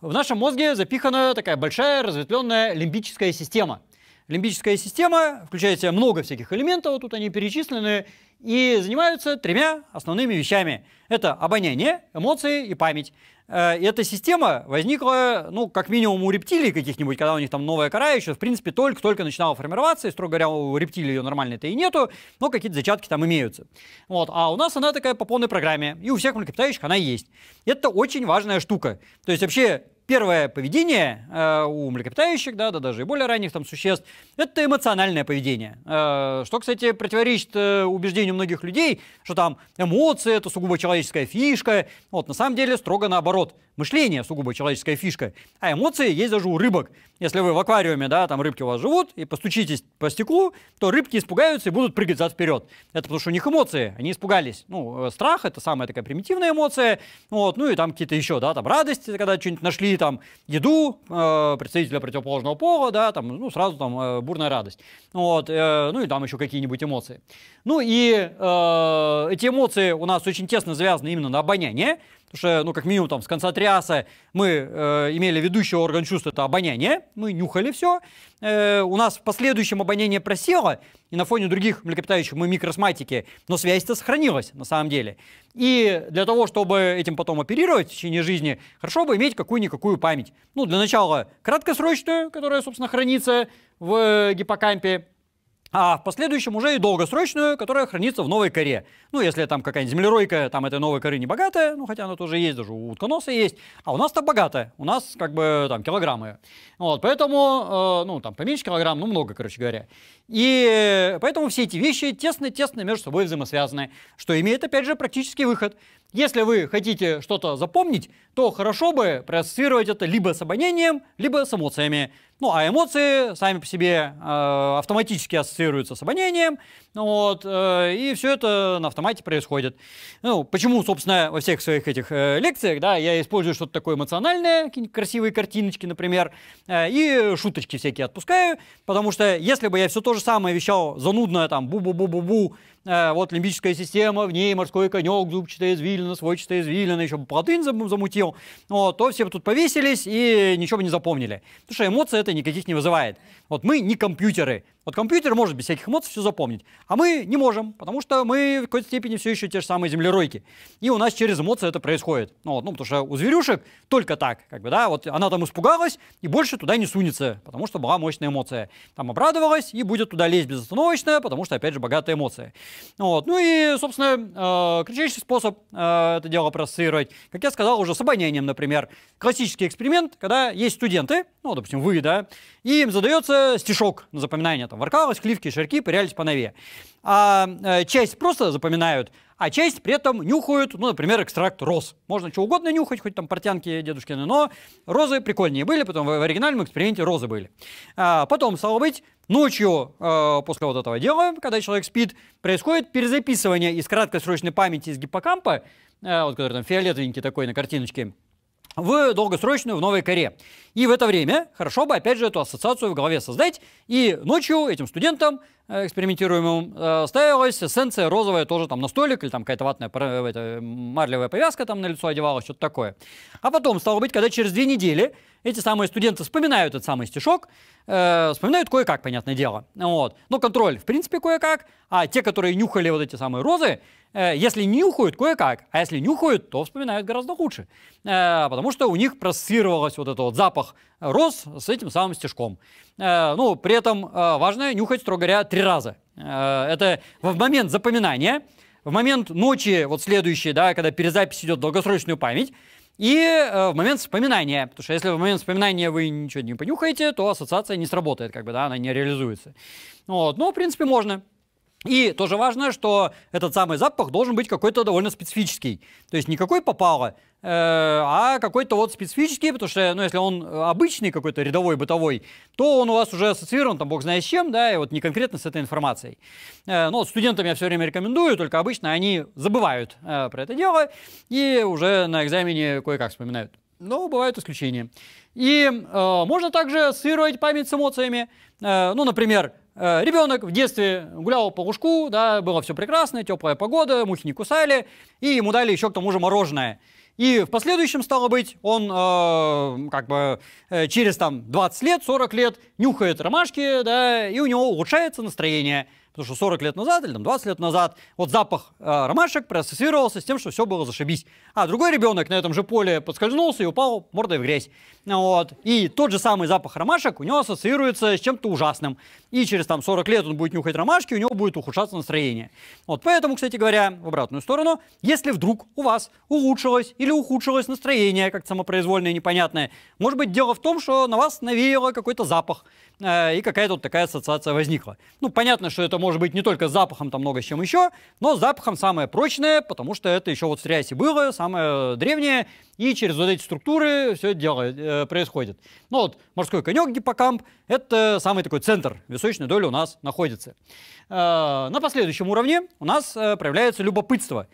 в нашем мозге запихана такая большая разветвленная лимбическая система – Лимбическая система включает в себя много всяких элементов, тут они перечислены, и занимаются тремя основными вещами. Это обоняние, эмоции и память. Э, и эта система возникла, ну, как минимум у рептилий каких-нибудь, когда у них там новая кора еще, в принципе, только-только начинала формироваться, и, строго говоря, у рептилий ее нормально-то и нету, но какие-то зачатки там имеются. Вот. А у нас она такая по полной программе, и у всех млекопитающих она есть. Это очень важная штука. То есть вообще первое поведение э, у млекопитающих, да, да даже и более ранних там существ, это эмоциональное поведение. Э, что, кстати, противоречит э, убеждению многих людей, что там эмоции – это сугубо человеческая фишка. Вот, на самом деле, строго наоборот мышление, сугубо человеческая фишка. А эмоции есть даже у рыбок. Если вы в аквариуме, да, там рыбки у вас живут, и постучитесь по стеклу, то рыбки испугаются и будут прыгать зад вперед. Это потому что у них эмоции, они испугались. Ну, э, страх это самая такая примитивная эмоция. Вот, ну и там какие-то еще, да, там радость, когда что-нибудь нашли, там еду э, представителя противоположного пола, да, там, ну, сразу там э, бурная радость. Вот, э, ну и там еще какие-нибудь эмоции. Ну и э, эти эмоции у нас очень тесно завязаны именно на обоняние. Потому что, ну, как минимум, там, с конца триаса мы э, имели ведущий орган чувств, это обоняние. Мы нюхали все. Э, у нас в последующем обоняние просело, и на фоне других млекопитающих мы микросматики, но связь-то сохранилась на самом деле. И для того, чтобы этим потом оперировать в течение жизни, хорошо бы иметь какую-никакую память. Ну, для начала краткосрочную, которая, собственно, хранится в э, гиппокампе, а в последующем уже и долгосрочную, которая хранится в новой коре. Ну, если там какая-нибудь землеройка, там этой новой коры не богатая, ну, хотя она тоже есть, даже у утконоса есть, а у нас-то богатая, у нас как бы там килограммы. Вот, поэтому, э, ну, там поменьше килограмм, ну, много, короче говоря. И поэтому все эти вещи тесно-тесно между собой взаимосвязаны, что имеет, опять же, практический выход. Если вы хотите что-то запомнить, то хорошо бы проассоциировать это либо с обонянием, либо с эмоциями. Ну, а эмоции сами по себе э, автоматически ассоциируются с обонянием, вот, э, и все это на автомате происходит. Ну, почему, собственно, во всех своих этих э, лекциях, да, я использую что-то такое эмоциональное, какие-нибудь красивые картиночки, например, э, и шуточки всякие отпускаю, потому что если бы я все то же самое вещал занудно, там, бу-бу-бу-бу-бу, Э, вот лимбическая система, в ней морской конек, зубчатая извилина, свойчатая извилина, еще бы Платынь замутил, вот, то все бы тут повесились и ничего бы не запомнили. Потому что эмоции это никаких не вызывает. Вот мы не компьютеры. Вот компьютер может без всяких эмоций все запомнить, а мы не можем, потому что мы в какой-то степени все еще те же самые землеройки. И у нас через эмоции это происходит. Ну, вот, ну потому что у зверюшек только так, как бы, да, вот она там испугалась и больше туда не сунется, потому что была мощная эмоция. Там обрадовалась и будет туда лезть безостановочно, потому что, опять же, богатая эмоция. Ну вот. Ну и, собственно, э, кричащий способ э, это дело проассоциировать, как я сказал, уже с обонянием, например. Классический эксперимент, когда есть студенты, ну, допустим, вы, да, и им задается Просто стишок на запоминание. Там воркалось, кливки, ширки, пырялись по нове. А э, часть просто запоминают, а часть при этом нюхают, ну, например, экстракт роз. Можно что угодно нюхать, хоть там портянки дедушкины, но розы прикольнее были, потом в оригинальном эксперименте розы были. А потом, стало быть, ночью э, после вот этого дела, когда человек спит, происходит перезаписывание из краткосрочной памяти из гиппокампа, э, вот который там фиолетовенький такой на картиночке, в долгосрочную в Новой Коре. И в это время хорошо бы, опять же, эту ассоциацию в голове создать и ночью этим студентам Э, экспериментируемым, э, ставилась эссенция розовая тоже там на столик, или там какая-то ватная э, это, марлевая повязка там на лицо одевалась, что-то такое. А потом, стало быть, когда через две недели эти самые студенты вспоминают этот самый стишок, э, вспоминают кое-как, понятное дело. Вот. Но контроль, в принципе, кое-как, а те, которые нюхали вот эти самые розы, э, если нюхают, кое-как, а если нюхают, то вспоминают гораздо лучше, э, потому что у них просцировалась вот этот вот запах роз с этим самым стежком. Э, ну, при этом э, важно нюхать, строго говоря, три раза. Э, это в момент запоминания, в момент ночи, вот следующей, да, когда перезапись идет долгосрочную память, и в момент вспоминания, потому что если в момент вспоминания вы ничего не понюхаете, то ассоциация не сработает, как бы, да, она не реализуется. Вот, но, ну, в принципе, можно. И тоже важно, что этот самый запах должен быть какой-то довольно специфический. То есть никакой попало, э, а какой-то вот специфический, потому что, ну, если он обычный какой-то рядовой, бытовой, то он у вас уже ассоциирован, там, бог знает с чем, да, и вот не конкретно с этой информацией. Э, но студентам я все время рекомендую, только обычно они забывают э, про это дело и уже на экзамене кое-как вспоминают. Но бывают исключения. И э, можно также ассоциировать память с эмоциями. Э, ну, например, Э, ребенок в детстве гулял по лужку, да, было все прекрасно, теплая погода, мухи не кусали, и ему дали еще к тому же мороженое. И в последующем, стало быть, он э, как бы э, через там 20 лет, 40 лет нюхает ромашки, да, и у него улучшается настроение – Потому что 40 лет назад или там, 20 лет назад вот запах э, ромашек проассоциировался с тем, что все было зашибись. А другой ребенок на этом же поле подскользнулся и упал мордой в грязь. Вот. И тот же самый запах ромашек у него ассоциируется с чем-то ужасным. И через там, 40 лет он будет нюхать ромашки, у него будет ухудшаться настроение. Вот поэтому, кстати говоря, в обратную сторону, если вдруг у вас улучшилось или ухудшилось настроение, как самопроизвольное и непонятное, может быть, дело в том, что на вас навеяло какой-то запах э, и какая-то вот такая ассоциация возникла. Ну, понятно, что это может быть не только запахом, там много с чем еще, но запахом самое прочное, потому что это еще вот в Триасе было, самое древнее, и через вот эти структуры все это дело э, происходит. Ну вот, морской конек гиппокамп – это самый такой центр височной доли у нас находится. Э, на последующем уровне у нас э, проявляется любопытство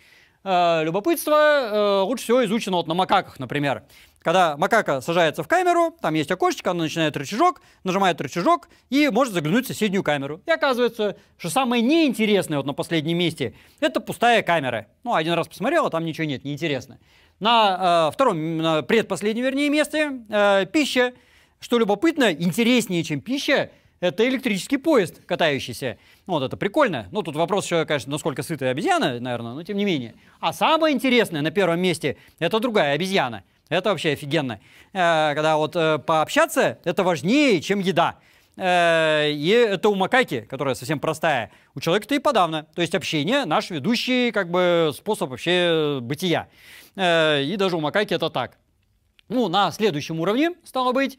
э, любопытство э, лучше всего изучено вот на макаках, например когда макака сажается в камеру, там есть окошечко, она начинает рычажок, нажимает рычажок и может заглянуть в соседнюю камеру. И оказывается, что самое неинтересное вот на последнем месте – это пустая камера. Ну, один раз посмотрел, а там ничего нет, неинтересно. На э, втором, на предпоследнем, вернее, месте э, пища. Что любопытно, интереснее, чем пища, это электрический поезд, катающийся. Ну, вот это прикольно. Ну, тут вопрос еще, конечно, насколько сытая обезьяна, наверное, но тем не менее. А самое интересное на первом месте – это другая обезьяна – это вообще офигенно. Э, когда вот э, пообщаться, это важнее, чем еда. Э, и это у макаки, которая совсем простая. У человека-то и подавно. То есть общение наш ведущий как бы способ вообще бытия. И даже у макаки это так. Ну, на следующем уровне, стало быть,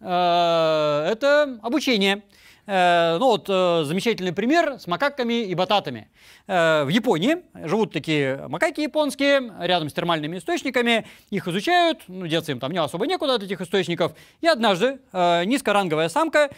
это обучение. Э, ну вот э, замечательный пример с макаками и бататами. Э, в Японии живут такие макаки японские, рядом с термальными источниками, их изучают, ну деться им там не особо некуда от этих источников, и однажды низкоранговая самка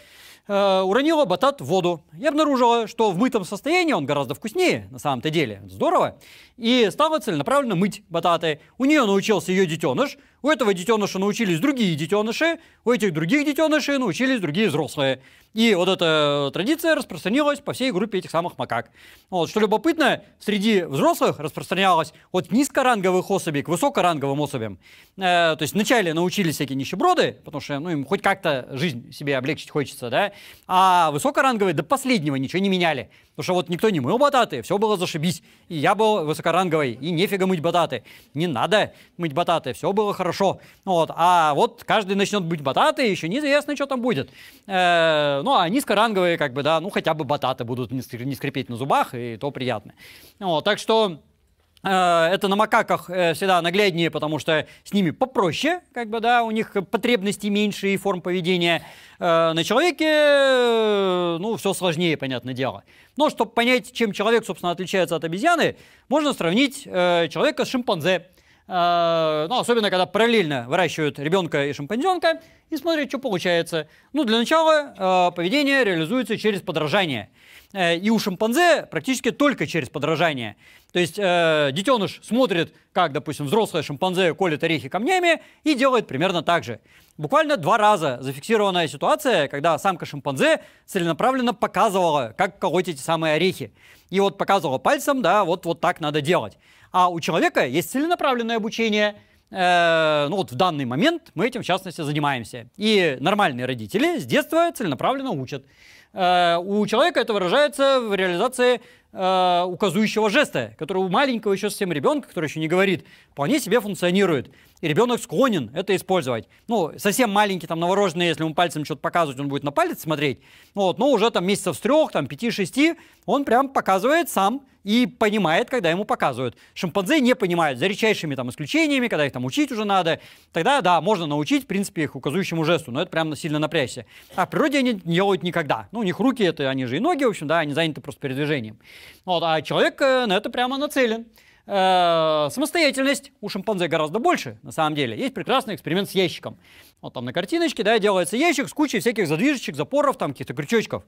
Э, уронила батат в воду Я обнаружила, что в мытом состоянии он гораздо вкуснее, на самом-то деле. Здорово. И стала целенаправленно мыть бататы. У нее научился ее детеныш, у этого детеныша научились другие детеныши, у этих других детенышей научились другие взрослые. И вот эта традиция распространилась по всей группе этих самых макак. Вот, что любопытно, среди взрослых распространялось от низкоранговых особей к высокоранговым особям. Э, то есть вначале научились всякие нищеброды, потому что ну, им хоть как-то жизнь себе облегчить хочется, да, а высокоранговые до последнего ничего не меняли. Потому что вот никто не мыл бататы, все было зашибись. И я был высокоранговый, и нефига мыть бататы. Не надо мыть бататы, все было хорошо. Вот. А вот каждый начнет быть бататы, еще неизвестно, что там будет. Э, ну, а низкоранговые, как бы, да, ну, хотя бы бататы будут не скрипеть на зубах, и то приятно. Вот, так что... Э, это на макаках э, всегда нагляднее, потому что с ними попроще, как бы, да, у них потребности меньше и форм поведения. Э, на человеке, ну, все сложнее, понятное дело. Но чтобы понять, чем человек, собственно, отличается от обезьяны, можно сравнить человека с шимпанзе. Э, ну, особенно когда параллельно выращивают ребенка и шимпанзенка, и смотрят, что получается. Ну, для начала э, поведение реализуется через подражание. Э, и у шимпанзе практически только через подражание. То есть э, детеныш смотрит, как, допустим, взрослая шимпанзе колет орехи камнями и делает примерно так же. Буквально два раза зафиксированная ситуация, когда самка шимпанзе целенаправленно показывала, как колоть эти самые орехи. И вот показывала пальцем, да, вот, вот так надо делать. А у человека есть целенаправленное обучение. Э, ну вот в данный момент мы этим в частности занимаемся. И нормальные родители с детства целенаправленно учат. Э, у человека это выражается в реализации э, указующего жеста, который у маленького еще совсем ребенка, который еще не говорит вполне себе функционирует. И ребенок склонен это использовать. Ну, совсем маленький, там, новорожденный, если ему пальцем что-то показывать, он будет на палец смотреть. Вот, но уже там месяцев с трех, там, пяти-шести он прям показывает сам и понимает, когда ему показывают. Шимпанзе не понимают, за редчайшими там исключениями, когда их там учить уже надо. Тогда, да, можно научить, в принципе, их указующему жесту, но это прям сильно напрячься. А в природе они не делают никогда. Ну, у них руки это, они же и ноги, в общем, да, они заняты просто передвижением. Вот, а человек э, на это прямо нацелен. Э, самостоятельность у шимпанзе гораздо больше, на самом деле. Есть прекрасный эксперимент с ящиком. Вот там на картиночке, да, делается ящик с кучей всяких задвижечек, запоров, там каких-то крючочков.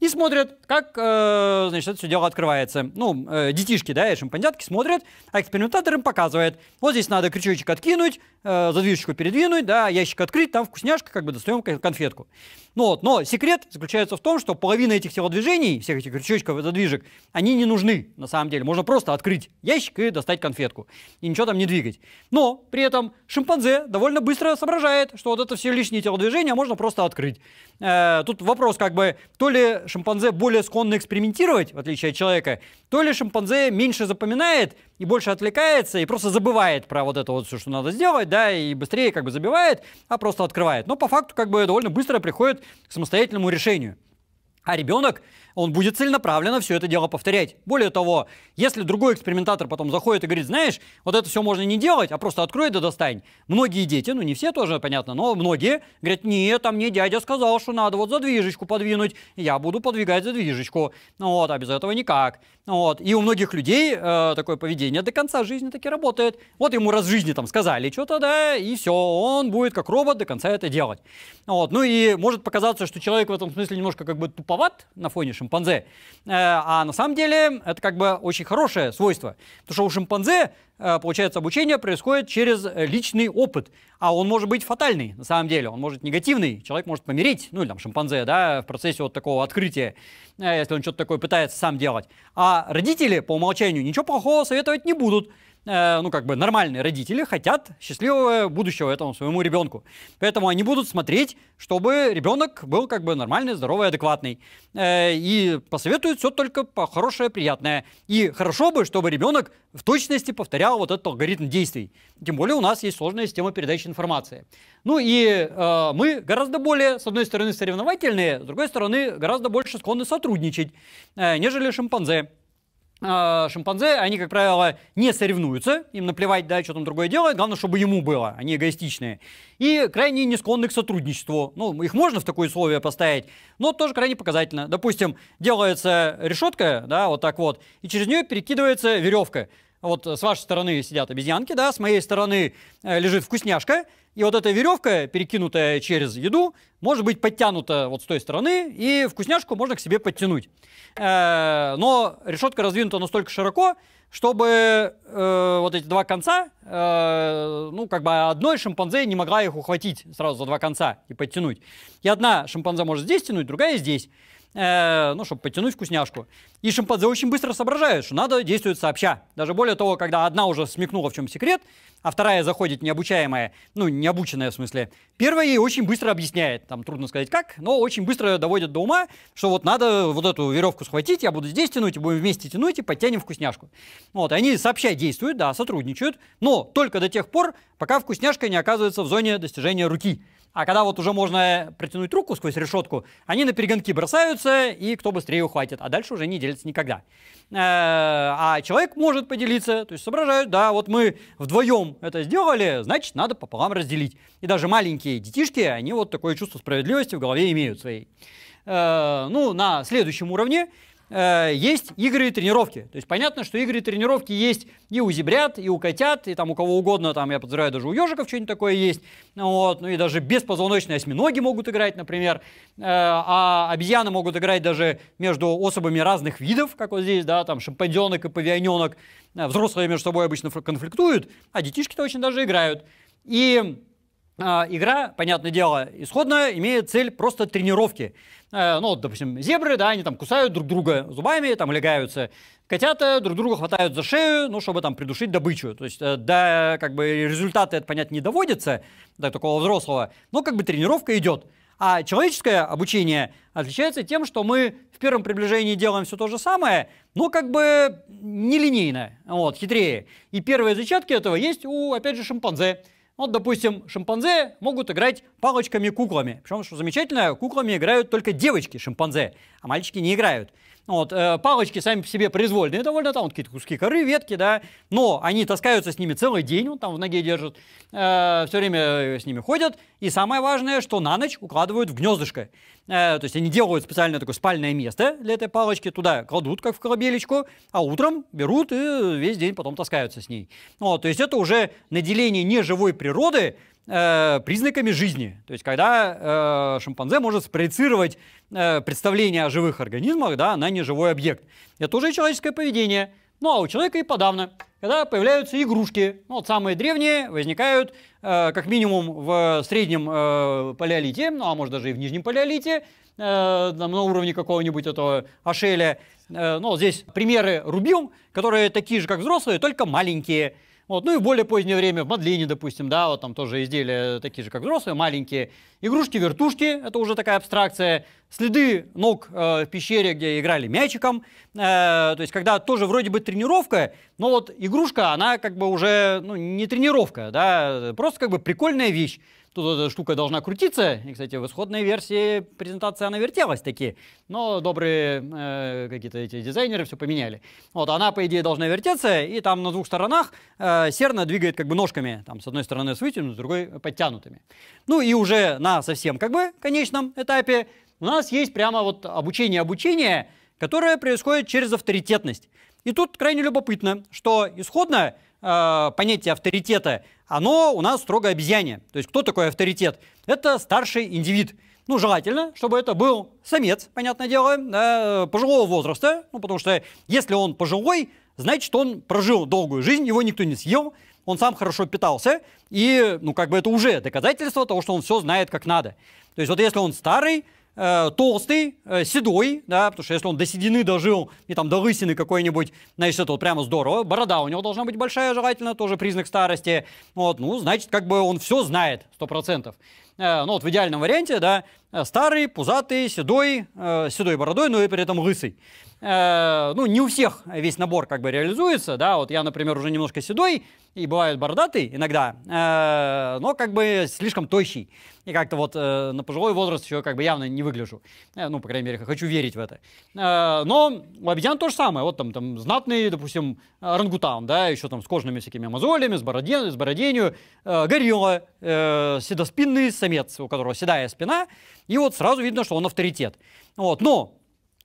И смотрят, как, э, значит, это все дело открывается. Ну, э, детишки, да, и шимпанзятки смотрят, а экспериментатор им показывает. Вот здесь надо крючочек откинуть, э, задвижечку передвинуть, да, ящик открыть, там вкусняшка, как бы достаем конфетку. Ну, вот, но секрет заключается в том, что половина этих телодвижений, всех этих крючочков и задвижек, они не нужны на самом деле. Можно просто открыть ящик и достать конфетку. И ничего там не двигать. Но при этом шимпанзе довольно быстро соображает, что вот это все лишние телодвижения можно просто открыть. Э, тут вопрос как бы, то ли шимпанзе более склонны экспериментировать, в отличие от человека, то ли шимпанзе меньше запоминает и больше отвлекается и просто забывает про вот это вот все, что надо сделать, да, и быстрее как бы забивает, а просто открывает. Но по факту как бы довольно быстро приходит к самостоятельному решению. А ребенок, он будет целенаправленно все это дело повторять. Более того, если другой экспериментатор потом заходит и говорит, знаешь, вот это все можно не делать, а просто открой да достань. Многие дети, ну не все тоже, понятно, но многие говорят, нет, а мне дядя сказал, что надо вот задвижечку подвинуть, я буду подвигать задвижечку. Вот, а без этого никак. Вот. И у многих людей э, такое поведение до конца жизни таки работает. Вот ему раз в жизни там сказали что-то, да, и все, он будет как робот до конца это делать. Вот. Ну и может показаться, что человек в этом смысле немножко как бы туповат на фоне шимпанзе. Э, а на самом деле это как бы очень хорошее свойство, потому что у шимпанзе, э, получается, обучение происходит через э, личный опыт, а он может быть фатальный на самом деле, он может негативный, человек может помереть, ну или там шимпанзе, да, в процессе вот такого открытия, если он что-то такое пытается сам делать. А родители по умолчанию ничего плохого советовать не будут, Э, ну, как бы нормальные родители хотят счастливого будущего этому своему ребенку. Поэтому они будут смотреть, чтобы ребенок был как бы нормальный, здоровый, адекватный. Э, и посоветуют все только по хорошее, приятное. И хорошо бы, чтобы ребенок в точности повторял вот этот алгоритм действий. Тем более у нас есть сложная система передачи информации. Ну и э, мы гораздо более, с одной стороны, соревновательные, с другой стороны, гораздо больше склонны сотрудничать, э, нежели шимпанзе. Э, шимпанзе, они, как правило, не соревнуются, им наплевать, да, что там другое делает, главное, чтобы ему было, они а эгоистичные. И крайне не склонны к сотрудничеству. Ну, их можно в такое условие поставить, но тоже крайне показательно. Допустим, делается решетка, да, вот так вот, и через нее перекидывается веревка. Вот с вашей стороны сидят обезьянки, да, с моей стороны э, лежит вкусняшка, и вот эта веревка, перекинутая через еду, может быть подтянута вот с той стороны, и вкусняшку можно к себе подтянуть. Э, но решетка раздвинута настолько широко, чтобы э, вот эти два конца, э, ну, как бы одной шимпанзе не могла их ухватить сразу за два конца и подтянуть. И одна шимпанзе может здесь тянуть, другая здесь. Э, ну, чтобы подтянуть вкусняшку. И шимпанзе очень быстро соображает, что надо действовать сообща. Даже более того, когда одна уже смекнула, в чем секрет, а вторая заходит необучаемая, ну, необученная в смысле, первая ей очень быстро объясняет, там трудно сказать как, но очень быстро доводит до ума, что вот надо вот эту веревку схватить, я буду здесь тянуть, и будем вместе тянуть, и подтянем вкусняшку. Вот, они сообща действуют, да, сотрудничают, но только до тех пор, пока вкусняшка не оказывается в зоне достижения руки. А когда вот уже можно протянуть руку сквозь решетку, они на перегонки бросаются, и кто быстрее ухватит. А дальше уже не делится никогда. Э, а человек может поделиться, то есть соображают, да, вот мы вдвоем это сделали, значит, надо пополам разделить. И даже маленькие детишки, они вот такое чувство справедливости в голове имеют своей. Э, ну, на следующем уровне Э, есть игры и тренировки. То есть понятно, что игры и тренировки есть и у зебрят, и у котят, и там у кого угодно, там, я подозреваю, даже у ежиков что-нибудь такое есть. Вот, ну и даже беспозвоночные осьминоги могут играть, например. Э, а обезьяны могут играть даже между особами разных видов, как вот здесь, да, там шимпанзенок и павианенок. Э, взрослые между собой обычно конфликтуют, а детишки-то очень даже играют. И игра, понятное дело, исходная, имеет цель просто тренировки. Э, ну, вот, допустим, зебры, да, они там кусают друг друга зубами, там легаются. Котята друг друга хватают за шею, ну, чтобы там придушить добычу. То есть, э, да, как бы, результаты, это, понятно, не доводится до такого взрослого, но, как бы, тренировка идет. А человеческое обучение отличается тем, что мы в первом приближении делаем все то же самое, но как бы нелинейно, вот, хитрее. И первые зачатки этого есть у, опять же, шимпанзе. Вот, допустим, шимпанзе могут играть палочками-куклами. Причем, что замечательно, куклами играют только девочки-шимпанзе а мальчики не играют. Вот, э, палочки сами по себе произвольные довольно, там вот какие-то куски коры, ветки, да, но они таскаются с ними целый день, он там в ноге держит, э, все время э, с ними ходят, и самое важное, что на ночь укладывают в гнездышко. Э, то есть они делают специальное такое спальное место для этой палочки, туда кладут, как в колыбелечку, а утром берут и весь день потом таскаются с ней. Вот, то есть это уже наделение неживой природы, э, признаками жизни. То есть когда э, шимпанзе может спроецировать э, представление о живых организмах да, на неживой объект. Это уже человеческое поведение. Ну а у человека и подавно, когда появляются игрушки. Ну, вот самые древние возникают э, как минимум в среднем э, палеолите, ну а может даже и в нижнем палеолите, э, на уровне какого-нибудь этого ашеля. Э, ну, вот здесь примеры рубил, которые такие же, как взрослые, только маленькие. Вот. Ну и в более позднее время в Мадлине, допустим, да, вот там тоже изделия такие же, как взрослые, маленькие. Игрушки-вертушки, это уже такая абстракция. Следы ног э, в пещере, где играли мячиком. Э, то есть когда тоже вроде бы тренировка, но вот игрушка, она как бы уже ну, не тренировка, да, просто как бы прикольная вещь. Тут эта штука должна крутиться. И, кстати, в исходной версии презентация она вертелась таки. Но добрые э, какие-то эти дизайнеры все поменяли. Вот, она, по идее, должна вертеться, и там на двух сторонах э, серна двигает как бы ножками. Там с одной стороны с вытянутыми, с другой подтянутыми. Ну и уже на совсем как бы конечном этапе у нас есть прямо вот обучение-обучение, которое происходит через авторитетность. И тут крайне любопытно, что исходно э, понятие авторитета оно у нас строго обезьянье. То есть кто такой авторитет? Это старший индивид. Ну, желательно, чтобы это был самец, понятное дело, пожилого возраста. Ну, потому что если он пожилой, значит, он прожил долгую жизнь, его никто не съел, он сам хорошо питался, и, ну, как бы это уже доказательство того, что он все знает как надо. То есть вот если он старый, Э, толстый, э, седой, да, потому что если он до седины дожил и там до лысины какой-нибудь, значит, это вот прямо здорово. Борода у него должна быть большая, желательно, тоже признак старости. Вот, ну, значит, как бы он все знает, сто процентов. Э, ну вот в идеальном варианте, да, э, старый, пузатый, седой, э, седой бородой, но и при этом лысый. Э, ну, не у всех весь набор как бы реализуется, да, вот я, например, уже немножко седой, и бывают бородатый иногда, но как бы слишком тощий. И как-то вот на пожилой возраст еще как бы явно не выгляжу. ну, по крайней мере, хочу верить в это. но у обезьян то же самое. Вот там, там знатный, допустим, орангутан, да, еще там с кожными всякими мозолями, с, бороден, с бороденью, горилла, седоспинный, с самец, у которого седая спина, и вот сразу видно, что он авторитет. Вот. Но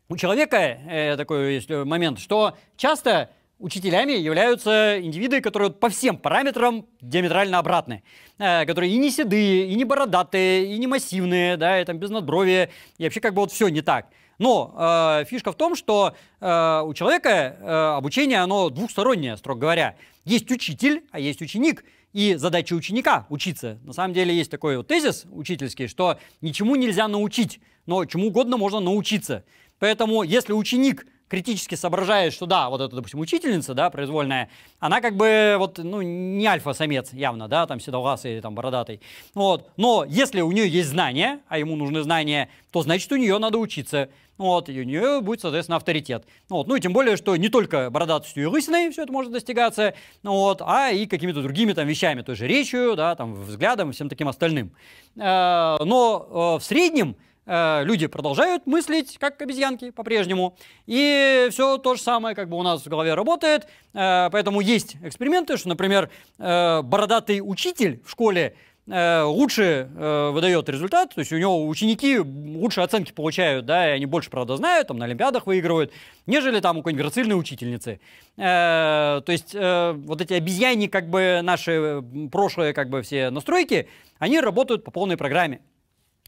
у человека э, такой есть э, момент, что часто учителями являются индивиды, которые по всем параметрам диаметрально обратны, э, которые и не седые, и не бородатые, и не массивные, да, и там без надбровия, и вообще как бы вот все не так. Но э, фишка в том, что э, у человека э, обучение, оно двухстороннее, строго говоря. Есть учитель, а есть ученик – и задача ученика – учиться. На самом деле есть такой вот тезис учительский, что ничему нельзя научить, но чему угодно можно научиться. Поэтому если ученик критически соображает, что да, вот эта, допустим, учительница, да, произвольная, она как бы вот, ну, не альфа-самец явно, да, там седовласый или там бородатый. Вот. Но если у нее есть знания, а ему нужны знания, то значит у нее надо учиться. Ну, вот, и у нее будет, соответственно, авторитет. Ну, вот, ну и тем более, что не только бородатостью и лысиной все это может достигаться, ну, вот, а и какими-то другими там вещами, той же речью, да, там, взглядом и всем таким остальным. Э, но э, в среднем э, люди продолжают мыслить как обезьянки по-прежнему. И все то же самое как бы у нас в голове работает. Поэтому есть эксперименты, что, например, бородатый учитель в школе Э, лучше э, выдает результат, то есть у него ученики лучше оценки получают, да, и они больше, правда, знают, там на Олимпиадах выигрывают, нежели там у какой-нибудь грацильной учительницы. Э, то есть вот эти обезьяни, как бы наши прошлые, как бы все настройки, они работают по полной программе.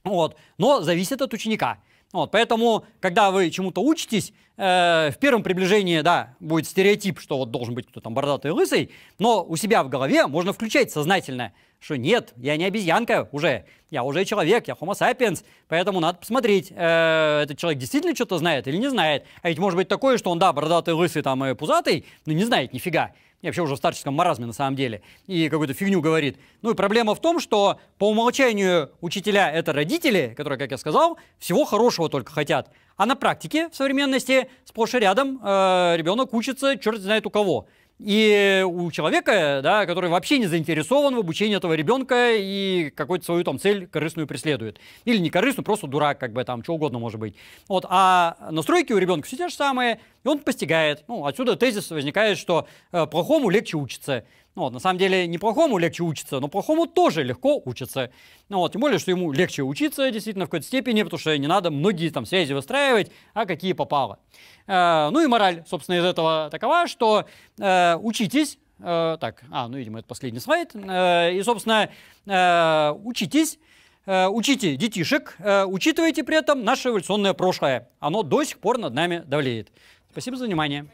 Вот. Но зависит от ученика. Вот, поэтому, когда вы чему-то учитесь, э, в первом приближении, да, будет стереотип, что вот должен быть кто-то там бородатый и лысый, но у себя в голове можно включать сознательно, что нет, я не обезьянка уже, я уже человек, я homo sapiens, поэтому надо посмотреть, э, этот человек действительно что-то знает или не знает. А ведь может быть такое, что он, да, бородатый, лысый там и пузатый, но не знает нифига я вообще уже в старческом маразме на самом деле, и какую-то фигню говорит. Ну и проблема в том, что по умолчанию учителя это родители, которые, как я сказал, всего хорошего только хотят. А на практике в современности сплошь и рядом э, ребенок учится черт знает у кого. И у человека, да, который вообще не заинтересован в обучении этого ребенка и какую-то свою там цель корыстную преследует. Или не корыстную, просто дурак, как бы там, что угодно может быть. Вот, а настройки у ребенка все те же самые, и он постигает. Ну, отсюда тезис возникает, что э, плохому легче учиться. Ну, вот, на самом деле, не плохому легче учиться, но плохому тоже легко учиться. Ну, вот, тем более, что ему легче учиться действительно в какой-то степени, потому что не надо многие там связи выстраивать, а какие попало. Э, ну и мораль, собственно, из этого такова, что э, учитесь, э, так, а, ну, видимо, это последний слайд, э, и, собственно, э, учитесь, э, учите детишек, э, учитывайте при этом наше эволюционное прошлое. Оно до сих пор над нами давлеет. Спасибо за внимание.